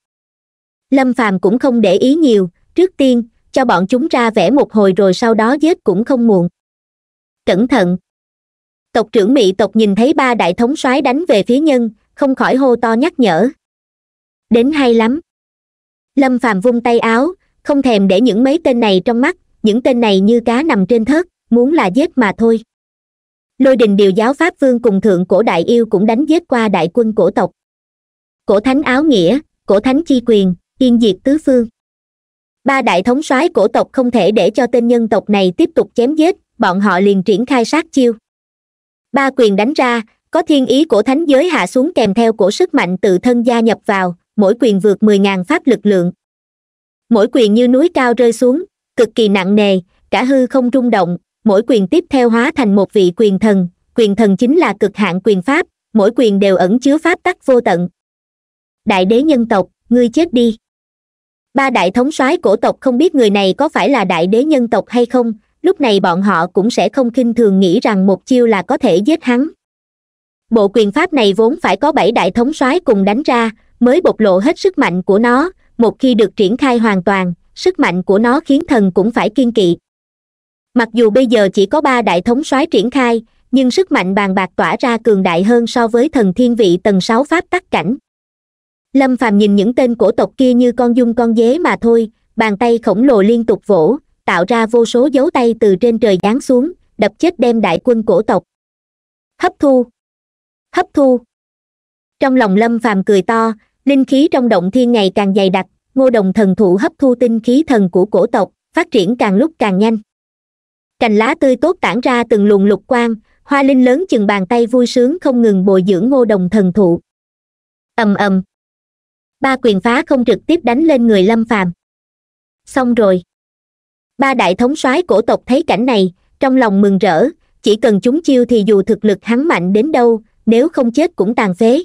lâm phàm cũng không để ý nhiều trước tiên cho bọn chúng ra vẽ một hồi rồi sau đó giết cũng không muộn cẩn thận tộc trưởng mỹ tộc nhìn thấy ba đại thống soái đánh về phía nhân không khỏi hô to nhắc nhở đến hay lắm lâm phàm vung tay áo không thèm để những mấy tên này trong mắt những tên này như cá nằm trên thớt muốn là giết mà thôi lôi đình điều giáo pháp vương cùng thượng cổ đại yêu cũng đánh giết qua đại quân cổ tộc cổ thánh áo nghĩa cổ thánh chi quyền yên diệt tứ phương ba đại thống soái cổ tộc không thể để cho tên nhân tộc này tiếp tục chém giết bọn họ liền triển khai sát chiêu ba quyền đánh ra có thiên ý của thánh giới hạ xuống kèm theo cổ sức mạnh tự thân gia nhập vào mỗi quyền vượt mười ngàn pháp lực lượng mỗi quyền như núi cao rơi xuống cực kỳ nặng nề cả hư không rung động mỗi quyền tiếp theo hóa thành một vị quyền thần quyền thần chính là cực hạn quyền pháp mỗi quyền đều ẩn chứa pháp tắc vô tận đại đế nhân tộc ngươi chết đi ba đại thống soái cổ tộc không biết người này có phải là đại đế nhân tộc hay không lúc này bọn họ cũng sẽ không khinh thường nghĩ rằng một chiêu là có thể giết hắn bộ quyền pháp này vốn phải có bảy đại thống soái cùng đánh ra mới bộc lộ hết sức mạnh của nó một khi được triển khai hoàn toàn sức mạnh của nó khiến thần cũng phải kiên kỵ mặc dù bây giờ chỉ có ba đại thống soái triển khai nhưng sức mạnh bàn bạc tỏa ra cường đại hơn so với thần thiên vị tầng sáu pháp tắc cảnh lâm phàm nhìn những tên cổ tộc kia như con dung con dế mà thôi bàn tay khổng lồ liên tục vỗ tạo ra vô số dấu tay từ trên trời giáng xuống đập chết đem đại quân cổ tộc hấp thu hấp thu trong lòng lâm phàm cười to linh khí trong động thiên ngày càng dày đặc ngô đồng thần thụ hấp thu tinh khí thần của cổ tộc phát triển càng lúc càng nhanh cành lá tươi tốt tản ra từng luồng lục quang hoa linh lớn chừng bàn tay vui sướng không ngừng bồi dưỡng ngô đồng thần thụ ầm ầm ba quyền phá không trực tiếp đánh lên người lâm phàm xong rồi ba đại thống soái cổ tộc thấy cảnh này trong lòng mừng rỡ chỉ cần chúng chiêu thì dù thực lực hắn mạnh đến đâu nếu không chết cũng tàn phế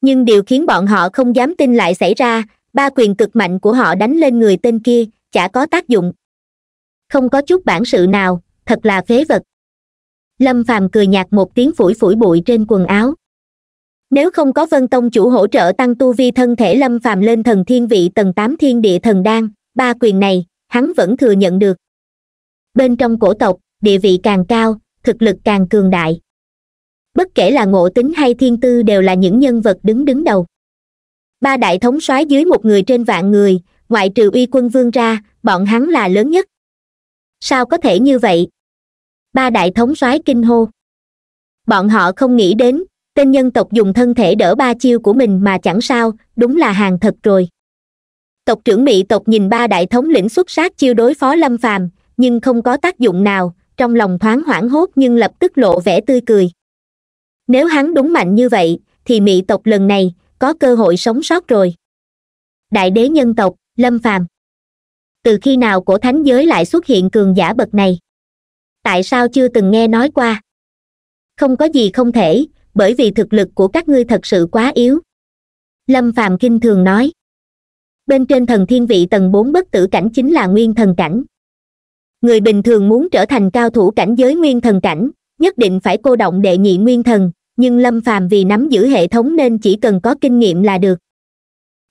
nhưng điều khiến bọn họ không dám tin lại xảy ra ba quyền cực mạnh của họ đánh lên người tên kia chả có tác dụng không có chút bản sự nào thật là phế vật lâm phàm cười nhạt một tiếng phủi phủi bụi trên quần áo nếu không có vân tông chủ hỗ trợ tăng tu vi thân thể lâm phàm lên thần thiên vị tầng tám thiên địa thần đan ba quyền này hắn vẫn thừa nhận được bên trong cổ tộc địa vị càng cao thực lực càng cường đại bất kể là ngộ tính hay thiên tư đều là những nhân vật đứng đứng đầu ba đại thống soái dưới một người trên vạn người ngoại trừ uy quân vương ra bọn hắn là lớn nhất sao có thể như vậy ba đại thống soái kinh hô bọn họ không nghĩ đến tên nhân tộc dùng thân thể đỡ ba chiêu của mình mà chẳng sao đúng là hàng thật rồi tộc trưởng mỹ tộc nhìn ba đại thống lĩnh xuất sắc chiêu đối phó lâm phàm nhưng không có tác dụng nào trong lòng thoáng hoảng hốt nhưng lập tức lộ vẻ tươi cười nếu hắn đúng mạnh như vậy thì mỹ tộc lần này có cơ hội sống sót rồi đại đế nhân tộc lâm phàm từ khi nào cổ thánh giới lại xuất hiện cường giả bậc này tại sao chưa từng nghe nói qua không có gì không thể bởi vì thực lực của các ngươi thật sự quá yếu lâm phàm kinh thường nói bên trên thần thiên vị tầng bốn bất tử cảnh chính là nguyên thần cảnh người bình thường muốn trở thành cao thủ cảnh giới nguyên thần cảnh nhất định phải cô động đệ nhị nguyên thần nhưng lâm phàm vì nắm giữ hệ thống nên chỉ cần có kinh nghiệm là được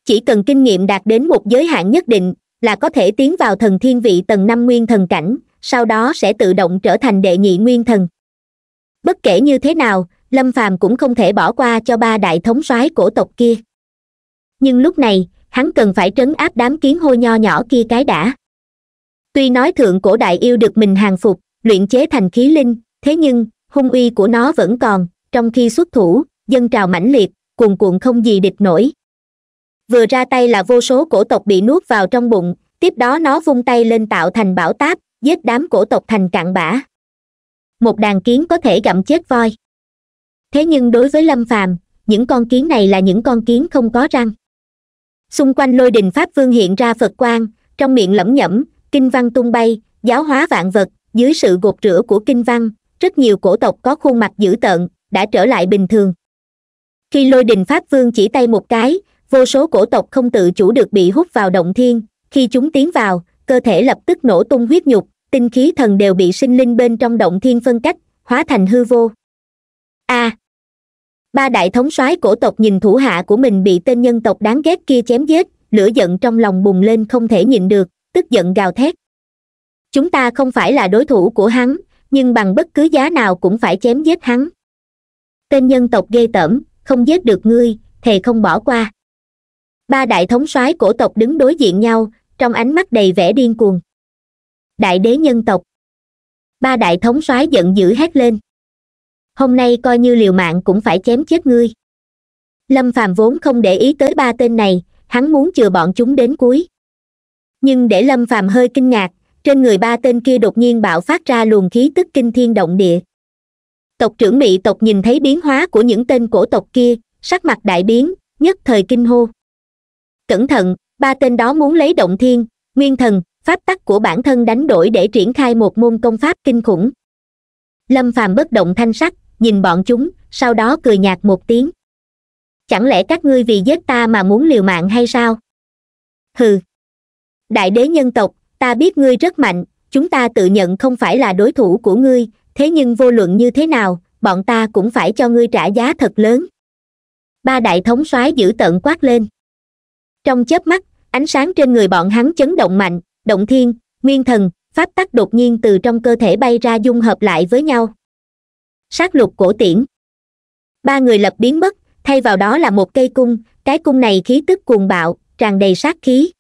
chỉ cần kinh nghiệm đạt đến một giới hạn nhất định là có thể tiến vào thần thiên vị tầng năm nguyên thần cảnh sau đó sẽ tự động trở thành đệ nhị nguyên thần bất kể như thế nào lâm phàm cũng không thể bỏ qua cho ba đại thống soái cổ tộc kia nhưng lúc này hắn cần phải trấn áp đám kiến hôi nho nhỏ kia cái đã tuy nói thượng cổ đại yêu được mình hàng phục luyện chế thành khí linh thế nhưng hung uy của nó vẫn còn trong khi xuất thủ dân trào mãnh liệt cuồn cuộn không gì địch nổi vừa ra tay là vô số cổ tộc bị nuốt vào trong bụng tiếp đó nó vung tay lên tạo thành bão táp giết đám cổ tộc thành cạn bã một đàn kiến có thể gặm chết voi thế nhưng đối với lâm phàm những con kiến này là những con kiến không có răng xung quanh lôi đình pháp vương hiện ra phật quang trong miệng lẩm nhẩm kinh văn tung bay giáo hóa vạn vật dưới sự gột rửa của kinh văn rất nhiều cổ tộc có khuôn mặt dữ tợn đã trở lại bình thường khi lôi đình pháp vương chỉ tay một cái vô số cổ tộc không tự chủ được bị hút vào động thiên khi chúng tiến vào cơ thể lập tức nổ tung huyết nhục tinh khí thần đều bị sinh linh bên trong động thiên phân cách hóa thành hư vô a à, ba đại thống soái cổ tộc nhìn thủ hạ của mình bị tên nhân tộc đáng ghét kia chém giết lửa giận trong lòng bùng lên không thể nhịn được tức giận gào thét chúng ta không phải là đối thủ của hắn nhưng bằng bất cứ giá nào cũng phải chém giết hắn tên nhân tộc ghê tởm không giết được ngươi thề không bỏ qua ba đại thống soái cổ tộc đứng đối diện nhau trong ánh mắt đầy vẻ điên cuồng đại đế nhân tộc ba đại thống soái giận dữ hét lên hôm nay coi như liều mạng cũng phải chém chết ngươi lâm phàm vốn không để ý tới ba tên này hắn muốn chừa bọn chúng đến cuối nhưng để lâm phàm hơi kinh ngạc trên người ba tên kia đột nhiên bạo phát ra luồng khí tức kinh thiên động địa tộc trưởng mỹ tộc nhìn thấy biến hóa của những tên cổ tộc kia sắc mặt đại biến nhất thời kinh hô cẩn thận ba tên đó muốn lấy động thiên nguyên thần pháp tắc của bản thân đánh đổi để triển khai một môn công pháp kinh khủng lâm phàm bất động thanh sắc nhìn bọn chúng sau đó cười nhạt một tiếng chẳng lẽ các ngươi vì giết ta mà muốn liều mạng hay sao hừ đại đế nhân tộc ta biết ngươi rất mạnh chúng ta tự nhận không phải là đối thủ của ngươi thế nhưng vô luận như thế nào bọn ta cũng phải cho ngươi trả giá thật lớn ba đại thống soái giữ tận quát lên trong chớp mắt ánh sáng trên người bọn hắn chấn động mạnh động thiên nguyên thần pháp tắc đột nhiên từ trong cơ thể bay ra dung hợp lại với nhau sát lục cổ tiễn ba người lập biến mất thay vào đó là một cây cung cái cung này khí tức cuồng bạo tràn đầy sát khí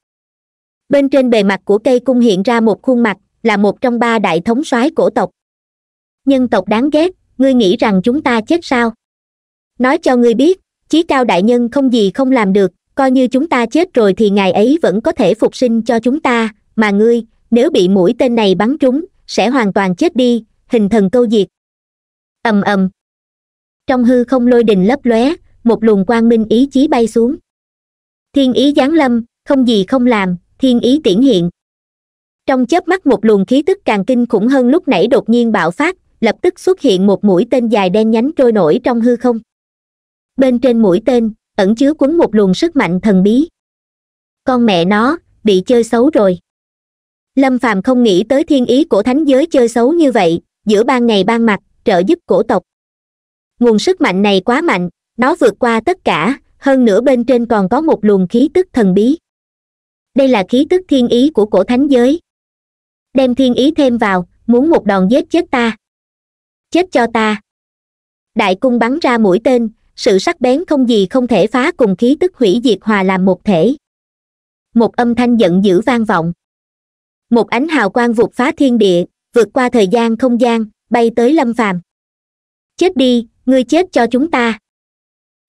bên trên bề mặt của cây cung hiện ra một khuôn mặt là một trong ba đại thống soái cổ tộc nhân tộc đáng ghét ngươi nghĩ rằng chúng ta chết sao nói cho ngươi biết chí cao đại nhân không gì không làm được coi như chúng ta chết rồi thì ngài ấy vẫn có thể phục sinh cho chúng ta mà ngươi nếu bị mũi tên này bắn trúng sẽ hoàn toàn chết đi hình thần câu diệt ầm ầm trong hư không lôi đình lấp lóe một luồng quang minh ý chí bay xuống thiên ý giáng lâm không gì không làm thiên ý tiển hiện trong chớp mắt một luồng khí tức càng kinh khủng hơn lúc nãy đột nhiên bạo phát lập tức xuất hiện một mũi tên dài đen nhánh trôi nổi trong hư không bên trên mũi tên ẩn chứa quấn một luồng sức mạnh thần bí con mẹ nó bị chơi xấu rồi lâm phàm không nghĩ tới thiên ý của thánh giới chơi xấu như vậy giữa ban ngày ban mặt trợ giúp cổ tộc nguồn sức mạnh này quá mạnh nó vượt qua tất cả hơn nữa bên trên còn có một luồng khí tức thần bí đây là khí tức thiên ý của cổ thánh giới đem thiên ý thêm vào muốn một đòn giết chết ta chết cho ta đại cung bắn ra mũi tên sự sắc bén không gì không thể phá cùng khí tức hủy diệt hòa làm một thể một âm thanh giận dữ vang vọng một ánh hào quang vụt phá thiên địa vượt qua thời gian không gian bay tới lâm phàm chết đi ngươi chết cho chúng ta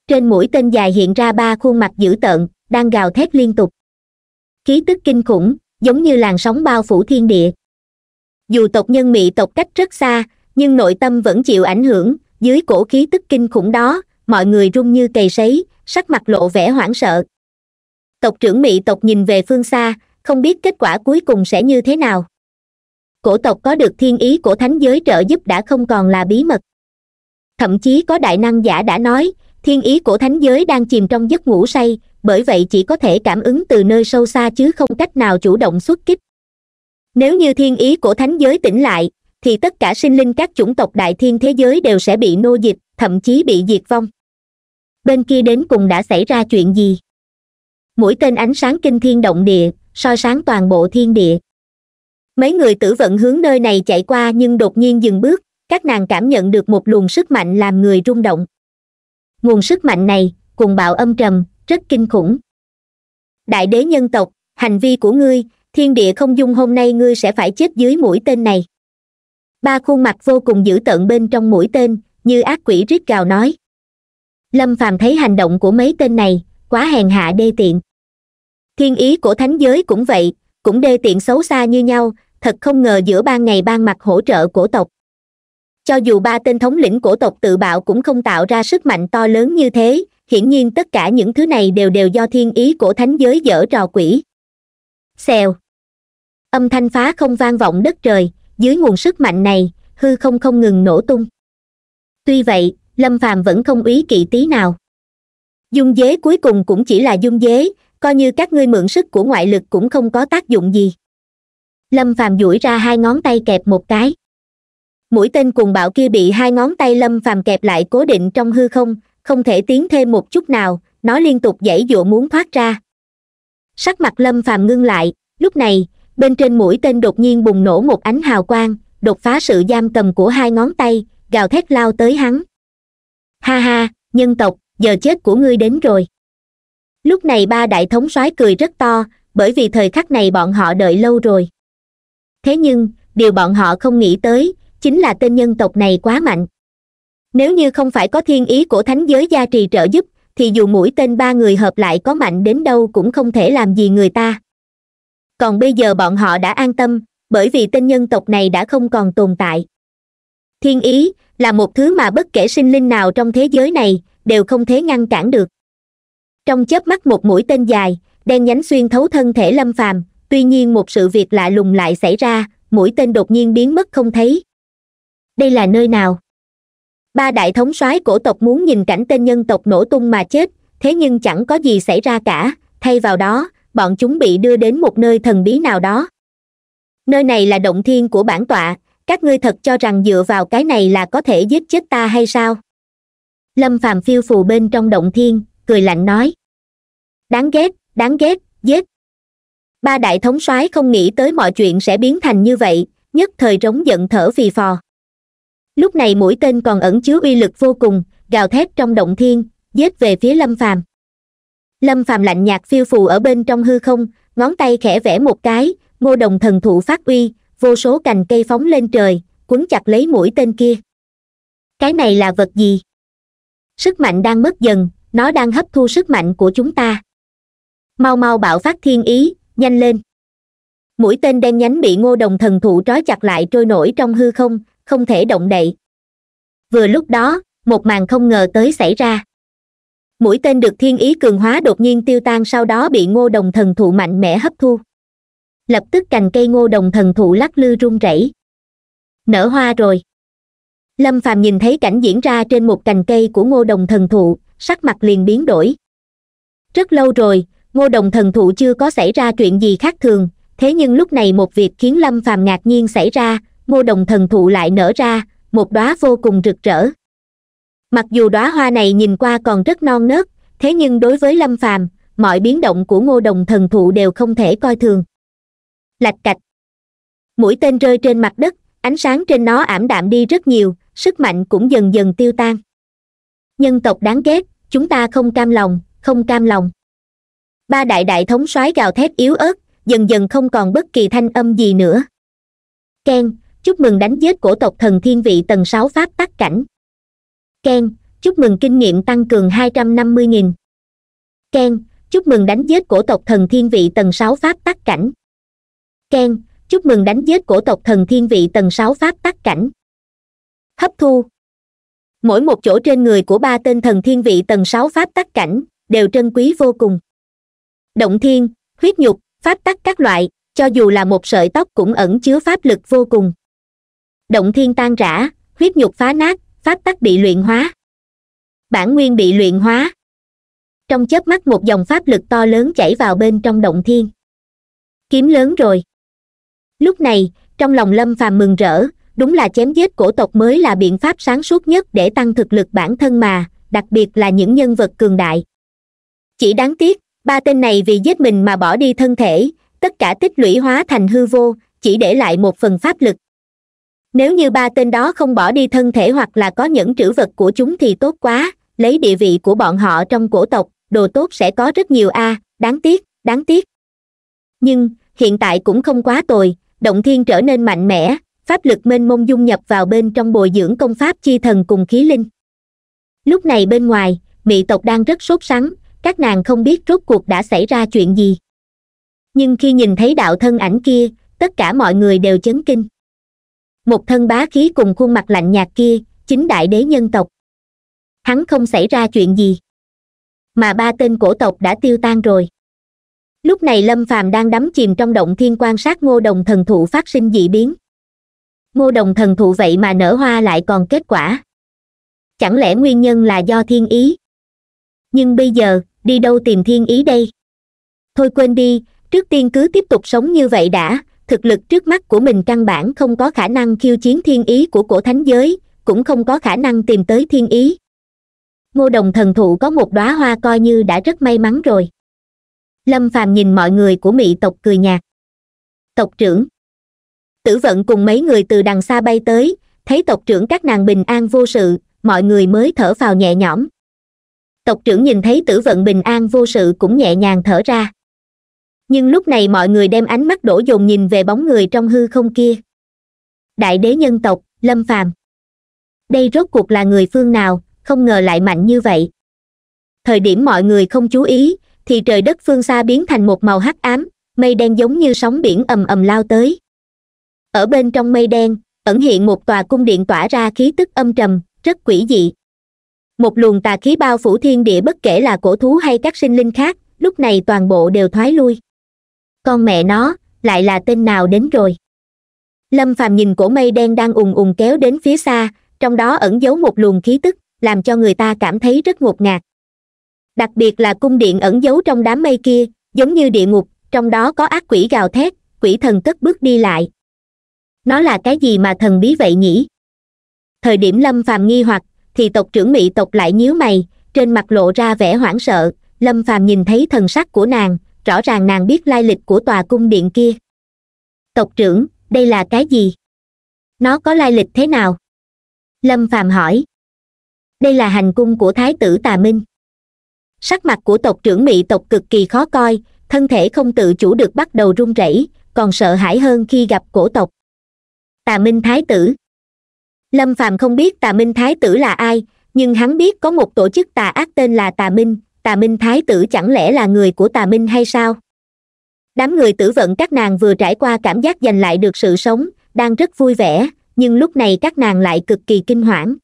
trên mũi tên dài hiện ra ba khuôn mặt dữ tợn đang gào thét liên tục khí tức kinh khủng giống như làn sóng bao phủ thiên địa dù tộc nhân mị tộc cách rất xa nhưng nội tâm vẫn chịu ảnh hưởng dưới cổ khí tức kinh khủng đó mọi người run như cầy sấy sắc mặt lộ vẻ hoảng sợ tộc trưởng mị tộc nhìn về phương xa không biết kết quả cuối cùng sẽ như thế nào cổ tộc có được thiên ý của thánh giới trợ giúp đã không còn là bí mật thậm chí có đại năng giả đã nói thiên ý của thánh giới đang chìm trong giấc ngủ say bởi vậy chỉ có thể cảm ứng từ nơi sâu xa chứ không cách nào chủ động xuất kích nếu như thiên ý của thánh giới tỉnh lại thì tất cả sinh linh các chủng tộc đại thiên thế giới đều sẽ bị nô dịch thậm chí bị diệt vong bên kia đến cùng đã xảy ra chuyện gì mũi tên ánh sáng kinh thiên động địa soi sáng toàn bộ thiên địa mấy người tử vận hướng nơi này chạy qua nhưng đột nhiên dừng bước các nàng cảm nhận được một luồng sức mạnh làm người rung động nguồn sức mạnh này cùng bạo âm trầm rất kinh khủng đại đế nhân tộc hành vi của ngươi thiên địa không dung hôm nay ngươi sẽ phải chết dưới mũi tên này ba khuôn mặt vô cùng dữ tợn bên trong mũi tên như ác quỷ rít gào nói lâm phàm thấy hành động của mấy tên này quá hèn hạ đê tiện thiên ý của thánh giới cũng vậy cũng đê tiện xấu xa như nhau thật không ngờ giữa ban ngày ban mặt hỗ trợ cổ tộc cho dù ba tên thống lĩnh cổ tộc tự bạo cũng không tạo ra sức mạnh to lớn như thế hiển nhiên tất cả những thứ này đều đều do thiên ý của thánh giới dở trò quỷ xèo âm thanh phá không vang vọng đất trời dưới nguồn sức mạnh này hư không không ngừng nổ tung tuy vậy lâm phàm vẫn không ý kỵ tí nào dung dế cuối cùng cũng chỉ là dung dế coi như các ngươi mượn sức của ngoại lực cũng không có tác dụng gì lâm phàm duỗi ra hai ngón tay kẹp một cái mũi tên cùng bạo kia bị hai ngón tay lâm phàm kẹp lại cố định trong hư không không thể tiến thêm một chút nào nó liên tục giãy dụa muốn thoát ra sắc mặt lâm phàm ngưng lại lúc này bên trên mũi tên đột nhiên bùng nổ một ánh hào quang đột phá sự giam cầm của hai ngón tay gào thét lao tới hắn ha ha nhân tộc giờ chết của ngươi đến rồi lúc này ba đại thống soái cười rất to bởi vì thời khắc này bọn họ đợi lâu rồi thế nhưng điều bọn họ không nghĩ tới chính là tên nhân tộc này quá mạnh nếu như không phải có thiên ý của thánh giới gia trì trợ giúp thì dù mũi tên ba người hợp lại có mạnh đến đâu cũng không thể làm gì người ta còn bây giờ bọn họ đã an tâm bởi vì tên nhân tộc này đã không còn tồn tại thiên ý là một thứ mà bất kể sinh linh nào trong thế giới này đều không thể ngăn cản được trong chớp mắt một mũi tên dài đen nhánh xuyên thấu thân thể lâm phàm tuy nhiên một sự việc lạ lùng lại xảy ra mũi tên đột nhiên biến mất không thấy đây là nơi nào ba đại thống soái cổ tộc muốn nhìn cảnh tên nhân tộc nổ tung mà chết thế nhưng chẳng có gì xảy ra cả thay vào đó bọn chúng bị đưa đến một nơi thần bí nào đó nơi này là động thiên của bản tọa các ngươi thật cho rằng dựa vào cái này là có thể giết chết ta hay sao lâm phàm phiêu phù bên trong động thiên cười lạnh nói đáng ghét đáng ghét giết ba đại thống soái không nghĩ tới mọi chuyện sẽ biến thành như vậy nhất thời rống giận thở phì phò lúc này mũi tên còn ẩn chứa uy lực vô cùng gào thét trong động thiên giết về phía lâm phàm lâm phàm lạnh nhạt phiêu phù ở bên trong hư không ngón tay khẽ vẽ một cái ngô đồng thần thụ phát uy vô số cành cây phóng lên trời quấn chặt lấy mũi tên kia cái này là vật gì sức mạnh đang mất dần nó đang hấp thu sức mạnh của chúng ta mau mau bạo phát thiên ý nhanh lên mũi tên đen nhánh bị ngô đồng thần thụ trói chặt lại trôi nổi trong hư không không thể động đậy vừa lúc đó một màn không ngờ tới xảy ra mũi tên được thiên ý cường hóa đột nhiên tiêu tan sau đó bị ngô đồng thần thụ mạnh mẽ hấp thu lập tức cành cây ngô đồng thần thụ lắc lư run rẩy nở hoa rồi lâm phàm nhìn thấy cảnh diễn ra trên một cành cây của ngô đồng thần thụ sắc mặt liền biến đổi rất lâu rồi ngô đồng thần thụ chưa có xảy ra chuyện gì khác thường thế nhưng lúc này một việc khiến lâm phàm ngạc nhiên xảy ra ngô đồng thần thụ lại nở ra một đóa vô cùng rực rỡ mặc dù đóa hoa này nhìn qua còn rất non nớt thế nhưng đối với lâm phàm mọi biến động của ngô đồng thần thụ đều không thể coi thường lạch cạch mũi tên rơi trên mặt đất ánh sáng trên nó ảm đạm đi rất nhiều sức mạnh cũng dần dần tiêu tan nhân tộc đáng ghét chúng ta không cam lòng không cam lòng ba đại đại thống soái gào thét yếu ớt dần dần không còn bất kỳ thanh âm gì nữa keng chúc mừng đánh giết cổ tộc thần thiên vị tầng sáu pháp tắc cảnh keng chúc mừng kinh nghiệm tăng cường hai trăm năm mươi nghìn keng chúc mừng đánh giết cổ tộc thần thiên vị tầng sáu pháp tắc cảnh keng chúc mừng đánh giết cổ tộc thần thiên vị tầng sáu pháp tắc cảnh hấp thu mỗi một chỗ trên người của ba tên thần thiên vị tầng sáu pháp tắc cảnh đều trân quý vô cùng động thiên huyết nhục pháp tắc các loại cho dù là một sợi tóc cũng ẩn chứa pháp lực vô cùng động thiên tan rã huyết nhục phá nát pháp tắc bị luyện hóa bản nguyên bị luyện hóa trong chớp mắt một dòng pháp lực to lớn chảy vào bên trong động thiên kiếm lớn rồi lúc này trong lòng lâm phàm mừng rỡ đúng là chém giết cổ tộc mới là biện pháp sáng suốt nhất để tăng thực lực bản thân mà đặc biệt là những nhân vật cường đại chỉ đáng tiếc ba tên này vì giết mình mà bỏ đi thân thể tất cả tích lũy hóa thành hư vô chỉ để lại một phần pháp lực nếu như ba tên đó không bỏ đi thân thể hoặc là có những trữ vật của chúng thì tốt quá lấy địa vị của bọn họ trong cổ tộc đồ tốt sẽ có rất nhiều a à, đáng tiếc đáng tiếc nhưng hiện tại cũng không quá tồi động thiên trở nên mạnh mẽ pháp lực mênh mông dung nhập vào bên trong bồi dưỡng công pháp chi thần cùng khí linh lúc này bên ngoài mỹ tộc đang rất sốt sắng các nàng không biết rốt cuộc đã xảy ra chuyện gì nhưng khi nhìn thấy đạo thân ảnh kia tất cả mọi người đều chấn kinh một thân bá khí cùng khuôn mặt lạnh nhạt kia chính đại đế nhân tộc hắn không xảy ra chuyện gì mà ba tên cổ tộc đã tiêu tan rồi lúc này lâm phàm đang đắm chìm trong động thiên quan sát ngô đồng thần thụ phát sinh dị biến ngô đồng thần thụ vậy mà nở hoa lại còn kết quả chẳng lẽ nguyên nhân là do thiên ý nhưng bây giờ đi đâu tìm thiên ý đây thôi quên đi trước tiên cứ tiếp tục sống như vậy đã thực lực trước mắt của mình căn bản không có khả năng khiêu chiến thiên ý của cổ thánh giới cũng không có khả năng tìm tới thiên ý ngô đồng thần thụ có một đóa hoa coi như đã rất may mắn rồi lâm phàm nhìn mọi người của Mị tộc cười nhạt tộc trưởng tử vận cùng mấy người từ đằng xa bay tới thấy tộc trưởng các nàng bình an vô sự mọi người mới thở phào nhẹ nhõm tộc trưởng nhìn thấy tử vận bình an vô sự cũng nhẹ nhàng thở ra nhưng lúc này mọi người đem ánh mắt đổ dồn nhìn về bóng người trong hư không kia đại đế nhân tộc lâm phàm đây rốt cuộc là người phương nào không ngờ lại mạnh như vậy thời điểm mọi người không chú ý thì trời đất phương xa biến thành một màu hắc ám mây đen giống như sóng biển ầm ầm lao tới ở bên trong mây đen ẩn hiện một tòa cung điện tỏa ra khí tức âm trầm rất quỷ dị một luồng tà khí bao phủ thiên địa bất kể là cổ thú hay các sinh linh khác lúc này toàn bộ đều thoái lui con mẹ nó lại là tên nào đến rồi lâm phàm nhìn cổ mây đen đang ùng ùng kéo đến phía xa trong đó ẩn giấu một luồng khí tức làm cho người ta cảm thấy rất ngột ngạt đặc biệt là cung điện ẩn giấu trong đám mây kia giống như địa ngục trong đó có ác quỷ gào thét quỷ thần cất bước đi lại nó là cái gì mà thần bí vậy nhỉ thời điểm lâm phàm nghi hoặc thì tộc trưởng mỹ tộc lại nhíu mày trên mặt lộ ra vẻ hoảng sợ lâm phàm nhìn thấy thần sắc của nàng rõ ràng nàng biết lai lịch của tòa cung điện kia tộc trưởng đây là cái gì nó có lai lịch thế nào lâm phàm hỏi đây là hành cung của thái tử tà minh sắc mặt của tộc trưởng mỹ tộc cực kỳ khó coi thân thể không tự chủ được bắt đầu run rẩy còn sợ hãi hơn khi gặp cổ tộc tà minh thái tử lâm phàm không biết tà minh thái tử là ai nhưng hắn biết có một tổ chức tà ác tên là tà minh tà minh thái tử chẳng lẽ là người của tà minh hay sao đám người tử vận các nàng vừa trải qua cảm giác giành lại được sự sống đang rất vui vẻ nhưng lúc này các nàng lại cực kỳ kinh hoảng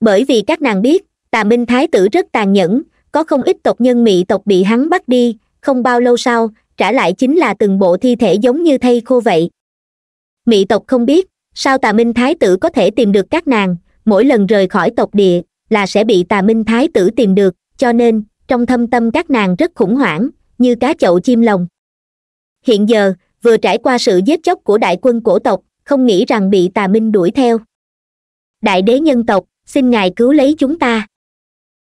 bởi vì các nàng biết tà minh thái tử rất tàn nhẫn có không ít tộc nhân mỹ tộc bị hắn bắt đi không bao lâu sau trả lại chính là từng bộ thi thể giống như thây khô vậy mị tộc không biết sao tà minh thái tử có thể tìm được các nàng mỗi lần rời khỏi tộc địa là sẽ bị tà minh thái tử tìm được cho nên trong thâm tâm các nàng rất khủng hoảng như cá chậu chim lồng hiện giờ vừa trải qua sự giết chóc của đại quân cổ tộc không nghĩ rằng bị tà minh đuổi theo đại đế nhân tộc xin ngài cứu lấy chúng ta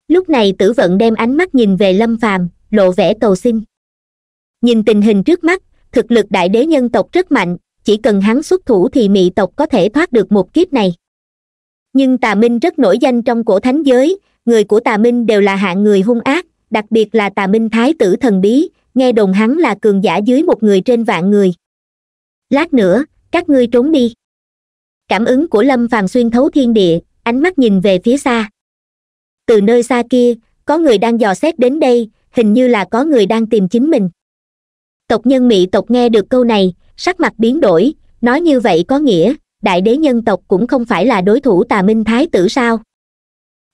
lúc này tử vận đem ánh mắt nhìn về lâm phàm lộ vẻ cầu xin nhìn tình hình trước mắt thực lực đại đế nhân tộc rất mạnh chỉ cần hắn xuất thủ thì mị tộc có thể thoát được một kiếp này nhưng tà minh rất nổi danh trong cổ thánh giới người của tà minh đều là hạng người hung ác đặc biệt là tà minh thái tử thần bí nghe đồn hắn là cường giả dưới một người trên vạn người lát nữa các ngươi trốn đi cảm ứng của lâm phàm xuyên thấu thiên địa ánh mắt nhìn về phía xa từ nơi xa kia có người đang dò xét đến đây hình như là có người đang tìm chính mình tộc nhân mỹ tộc nghe được câu này sắc mặt biến đổi nói như vậy có nghĩa đại đế nhân tộc cũng không phải là đối thủ tà minh thái tử sao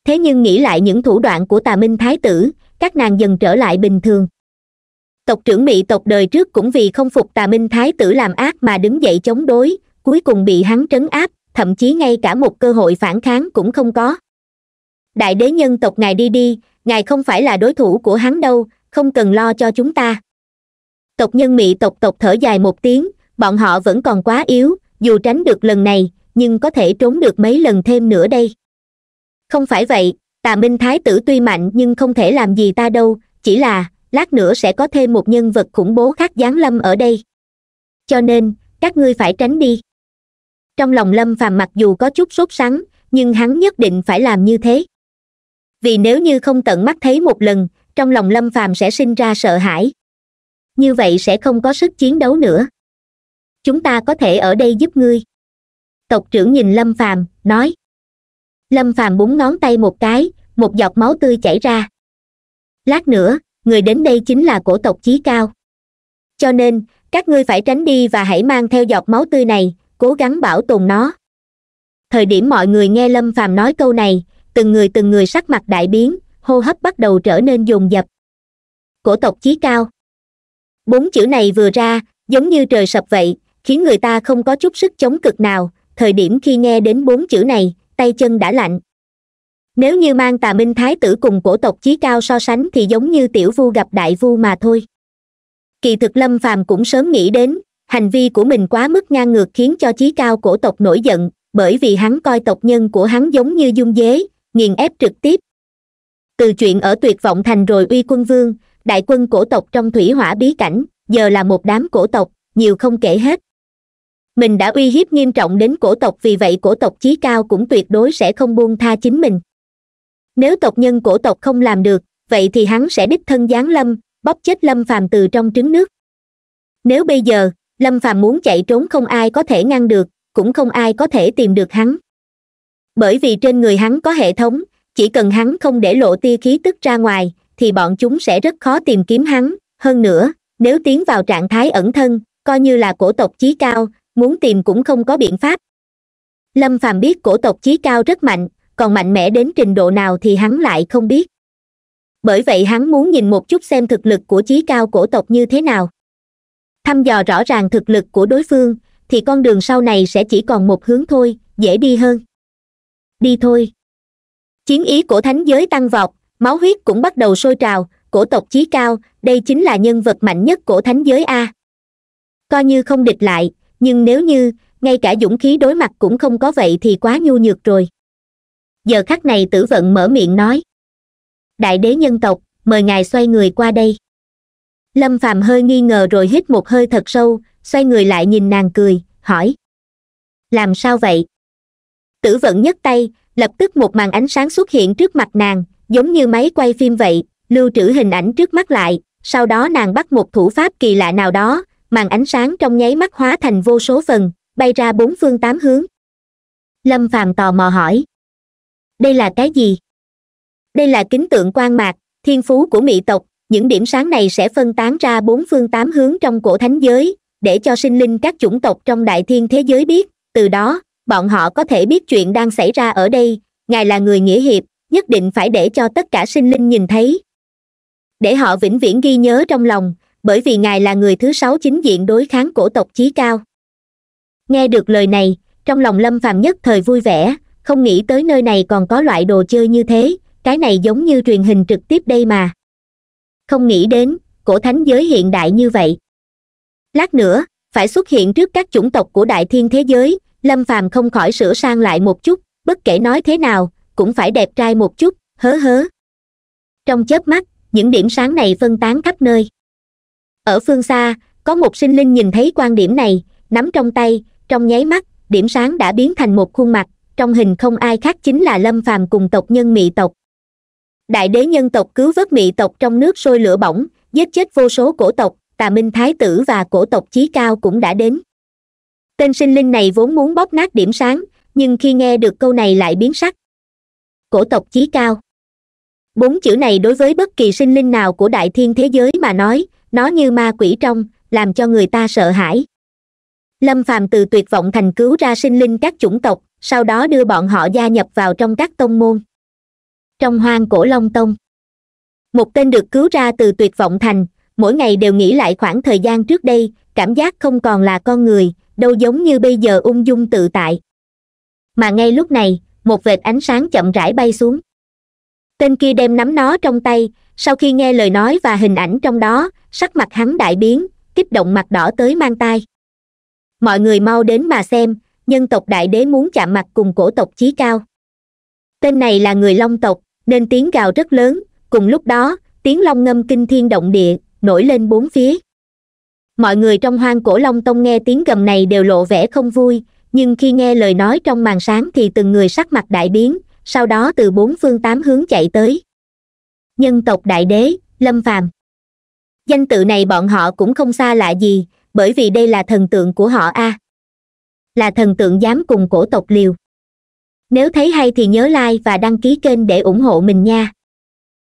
thế nhưng nghĩ lại những thủ đoạn của tà minh thái tử các nàng dần trở lại bình thường tộc trưởng mỹ tộc đời trước cũng vì không phục tà minh thái tử làm ác mà đứng dậy chống đối cuối cùng bị hắn trấn áp thậm chí ngay cả một cơ hội phản kháng cũng không có đại đế nhân tộc ngài đi đi ngài không phải là đối thủ của hắn đâu không cần lo cho chúng ta tộc nhân mị tộc tộc thở dài một tiếng bọn họ vẫn còn quá yếu dù tránh được lần này nhưng có thể trốn được mấy lần thêm nữa đây không phải vậy tà minh thái tử tuy mạnh nhưng không thể làm gì ta đâu chỉ là lát nữa sẽ có thêm một nhân vật khủng bố khác giáng lâm ở đây cho nên các ngươi phải tránh đi trong lòng lâm phàm mặc dù có chút sốt sắng nhưng hắn nhất định phải làm như thế vì nếu như không tận mắt thấy một lần trong lòng lâm phàm sẽ sinh ra sợ hãi như vậy sẽ không có sức chiến đấu nữa chúng ta có thể ở đây giúp ngươi tộc trưởng nhìn lâm phàm nói lâm phàm búng ngón tay một cái một giọt máu tươi chảy ra lát nữa người đến đây chính là cổ tộc chí cao cho nên các ngươi phải tránh đi và hãy mang theo giọt máu tươi này cố gắng bảo tồn nó thời điểm mọi người nghe lâm phàm nói câu này từng người từng người sắc mặt đại biến hô hấp bắt đầu trở nên dồn dập cổ tộc chí cao bốn chữ này vừa ra giống như trời sập vậy khiến người ta không có chút sức chống cực nào thời điểm khi nghe đến bốn chữ này tay chân đã lạnh nếu như mang tà minh thái tử cùng cổ tộc chí cao so sánh thì giống như tiểu vu gặp đại vu mà thôi kỳ thực lâm phàm cũng sớm nghĩ đến hành vi của mình quá mức ngang ngược khiến cho chí cao cổ tộc nổi giận bởi vì hắn coi tộc nhân của hắn giống như dung dế nghiền ép trực tiếp từ chuyện ở tuyệt vọng thành rồi uy quân vương đại quân cổ tộc trong thủy hỏa bí cảnh giờ là một đám cổ tộc nhiều không kể hết mình đã uy hiếp nghiêm trọng đến cổ tộc vì vậy cổ tộc chí cao cũng tuyệt đối sẽ không buông tha chính mình nếu tộc nhân cổ tộc không làm được vậy thì hắn sẽ đích thân giáng lâm bóp chết lâm phàm từ trong trứng nước nếu bây giờ lâm phàm muốn chạy trốn không ai có thể ngăn được cũng không ai có thể tìm được hắn bởi vì trên người hắn có hệ thống chỉ cần hắn không để lộ tia khí tức ra ngoài thì bọn chúng sẽ rất khó tìm kiếm hắn hơn nữa nếu tiến vào trạng thái ẩn thân coi như là cổ tộc chí cao muốn tìm cũng không có biện pháp lâm phàm biết cổ tộc chí cao rất mạnh còn mạnh mẽ đến trình độ nào thì hắn lại không biết bởi vậy hắn muốn nhìn một chút xem thực lực của chí cao cổ tộc như thế nào thăm dò rõ ràng thực lực của đối phương thì con đường sau này sẽ chỉ còn một hướng thôi dễ đi hơn đi thôi chiến ý của thánh giới tăng vọt máu huyết cũng bắt đầu sôi trào cổ tộc chí cao đây chính là nhân vật mạnh nhất của thánh giới a coi như không địch lại nhưng nếu như ngay cả dũng khí đối mặt cũng không có vậy thì quá nhu nhược rồi giờ khắc này tử vận mở miệng nói đại đế nhân tộc mời ngài xoay người qua đây lâm phàm hơi nghi ngờ rồi hít một hơi thật sâu xoay người lại nhìn nàng cười hỏi làm sao vậy tử vận nhấc tay lập tức một màn ánh sáng xuất hiện trước mặt nàng giống như máy quay phim vậy lưu trữ hình ảnh trước mắt lại sau đó nàng bắt một thủ pháp kỳ lạ nào đó màn ánh sáng trong nháy mắt hóa thành vô số phần bay ra bốn phương tám hướng lâm phàm tò mò hỏi đây là cái gì đây là kính tượng quan mạc thiên phú của mỹ tộc những điểm sáng này sẽ phân tán ra bốn phương tám hướng trong cổ thánh giới để cho sinh linh các chủng tộc trong đại thiên thế giới biết từ đó bọn họ có thể biết chuyện đang xảy ra ở đây ngài là người nghĩa hiệp nhất định phải để cho tất cả sinh linh nhìn thấy để họ vĩnh viễn ghi nhớ trong lòng bởi vì ngài là người thứ sáu chính diện đối kháng cổ tộc chí cao nghe được lời này trong lòng lâm phàm nhất thời vui vẻ không nghĩ tới nơi này còn có loại đồ chơi như thế cái này giống như truyền hình trực tiếp đây mà không nghĩ đến cổ thánh giới hiện đại như vậy lát nữa phải xuất hiện trước các chủng tộc của đại thiên thế giới lâm phàm không khỏi sửa sang lại một chút bất kể nói thế nào cũng phải đẹp trai một chút hớ hớ trong chớp mắt những điểm sáng này phân tán khắp nơi ở phương xa có một sinh linh nhìn thấy quan điểm này nắm trong tay trong nháy mắt điểm sáng đã biến thành một khuôn mặt trong hình không ai khác chính là lâm phàm cùng tộc nhân mị tộc đại đế nhân tộc cứu vớt mị tộc trong nước sôi lửa bỏng giết chết vô số cổ tộc tà minh thái tử và cổ tộc chí cao cũng đã đến tên sinh linh này vốn muốn bóp nát điểm sáng nhưng khi nghe được câu này lại biến sắc cổ tộc chí cao bốn chữ này đối với bất kỳ sinh linh nào của đại thiên thế giới mà nói nó như ma quỷ trong làm cho người ta sợ hãi lâm phàm từ tuyệt vọng thành cứu ra sinh linh các chủng tộc sau đó đưa bọn họ gia nhập vào trong các tông môn trong hoang cổ long tông một tên được cứu ra từ tuyệt vọng thành mỗi ngày đều nghĩ lại khoảng thời gian trước đây cảm giác không còn là con người đâu giống như bây giờ ung dung tự tại mà ngay lúc này một vệt ánh sáng chậm rãi bay xuống tên kia đem nắm nó trong tay sau khi nghe lời nói và hình ảnh trong đó sắc mặt hắn đại biến kích động mặt đỏ tới mang tai mọi người mau đến mà xem nhân tộc đại đế muốn chạm mặt cùng cổ tộc chí cao tên này là người long tộc nên tiếng gào rất lớn cùng lúc đó tiếng long ngâm kinh thiên động địa nổi lên bốn phía mọi người trong hoang cổ long tông nghe tiếng gầm này đều lộ vẻ không vui nhưng khi nghe lời nói trong màn sáng thì từng người sắc mặt đại biến sau đó từ bốn phương tám hướng chạy tới nhân tộc đại đế lâm phàm danh tự này bọn họ cũng không xa lạ gì bởi vì đây là thần tượng của họ a à. là thần tượng dám cùng cổ tộc liều nếu thấy hay thì nhớ like và đăng ký kênh để ủng hộ mình nha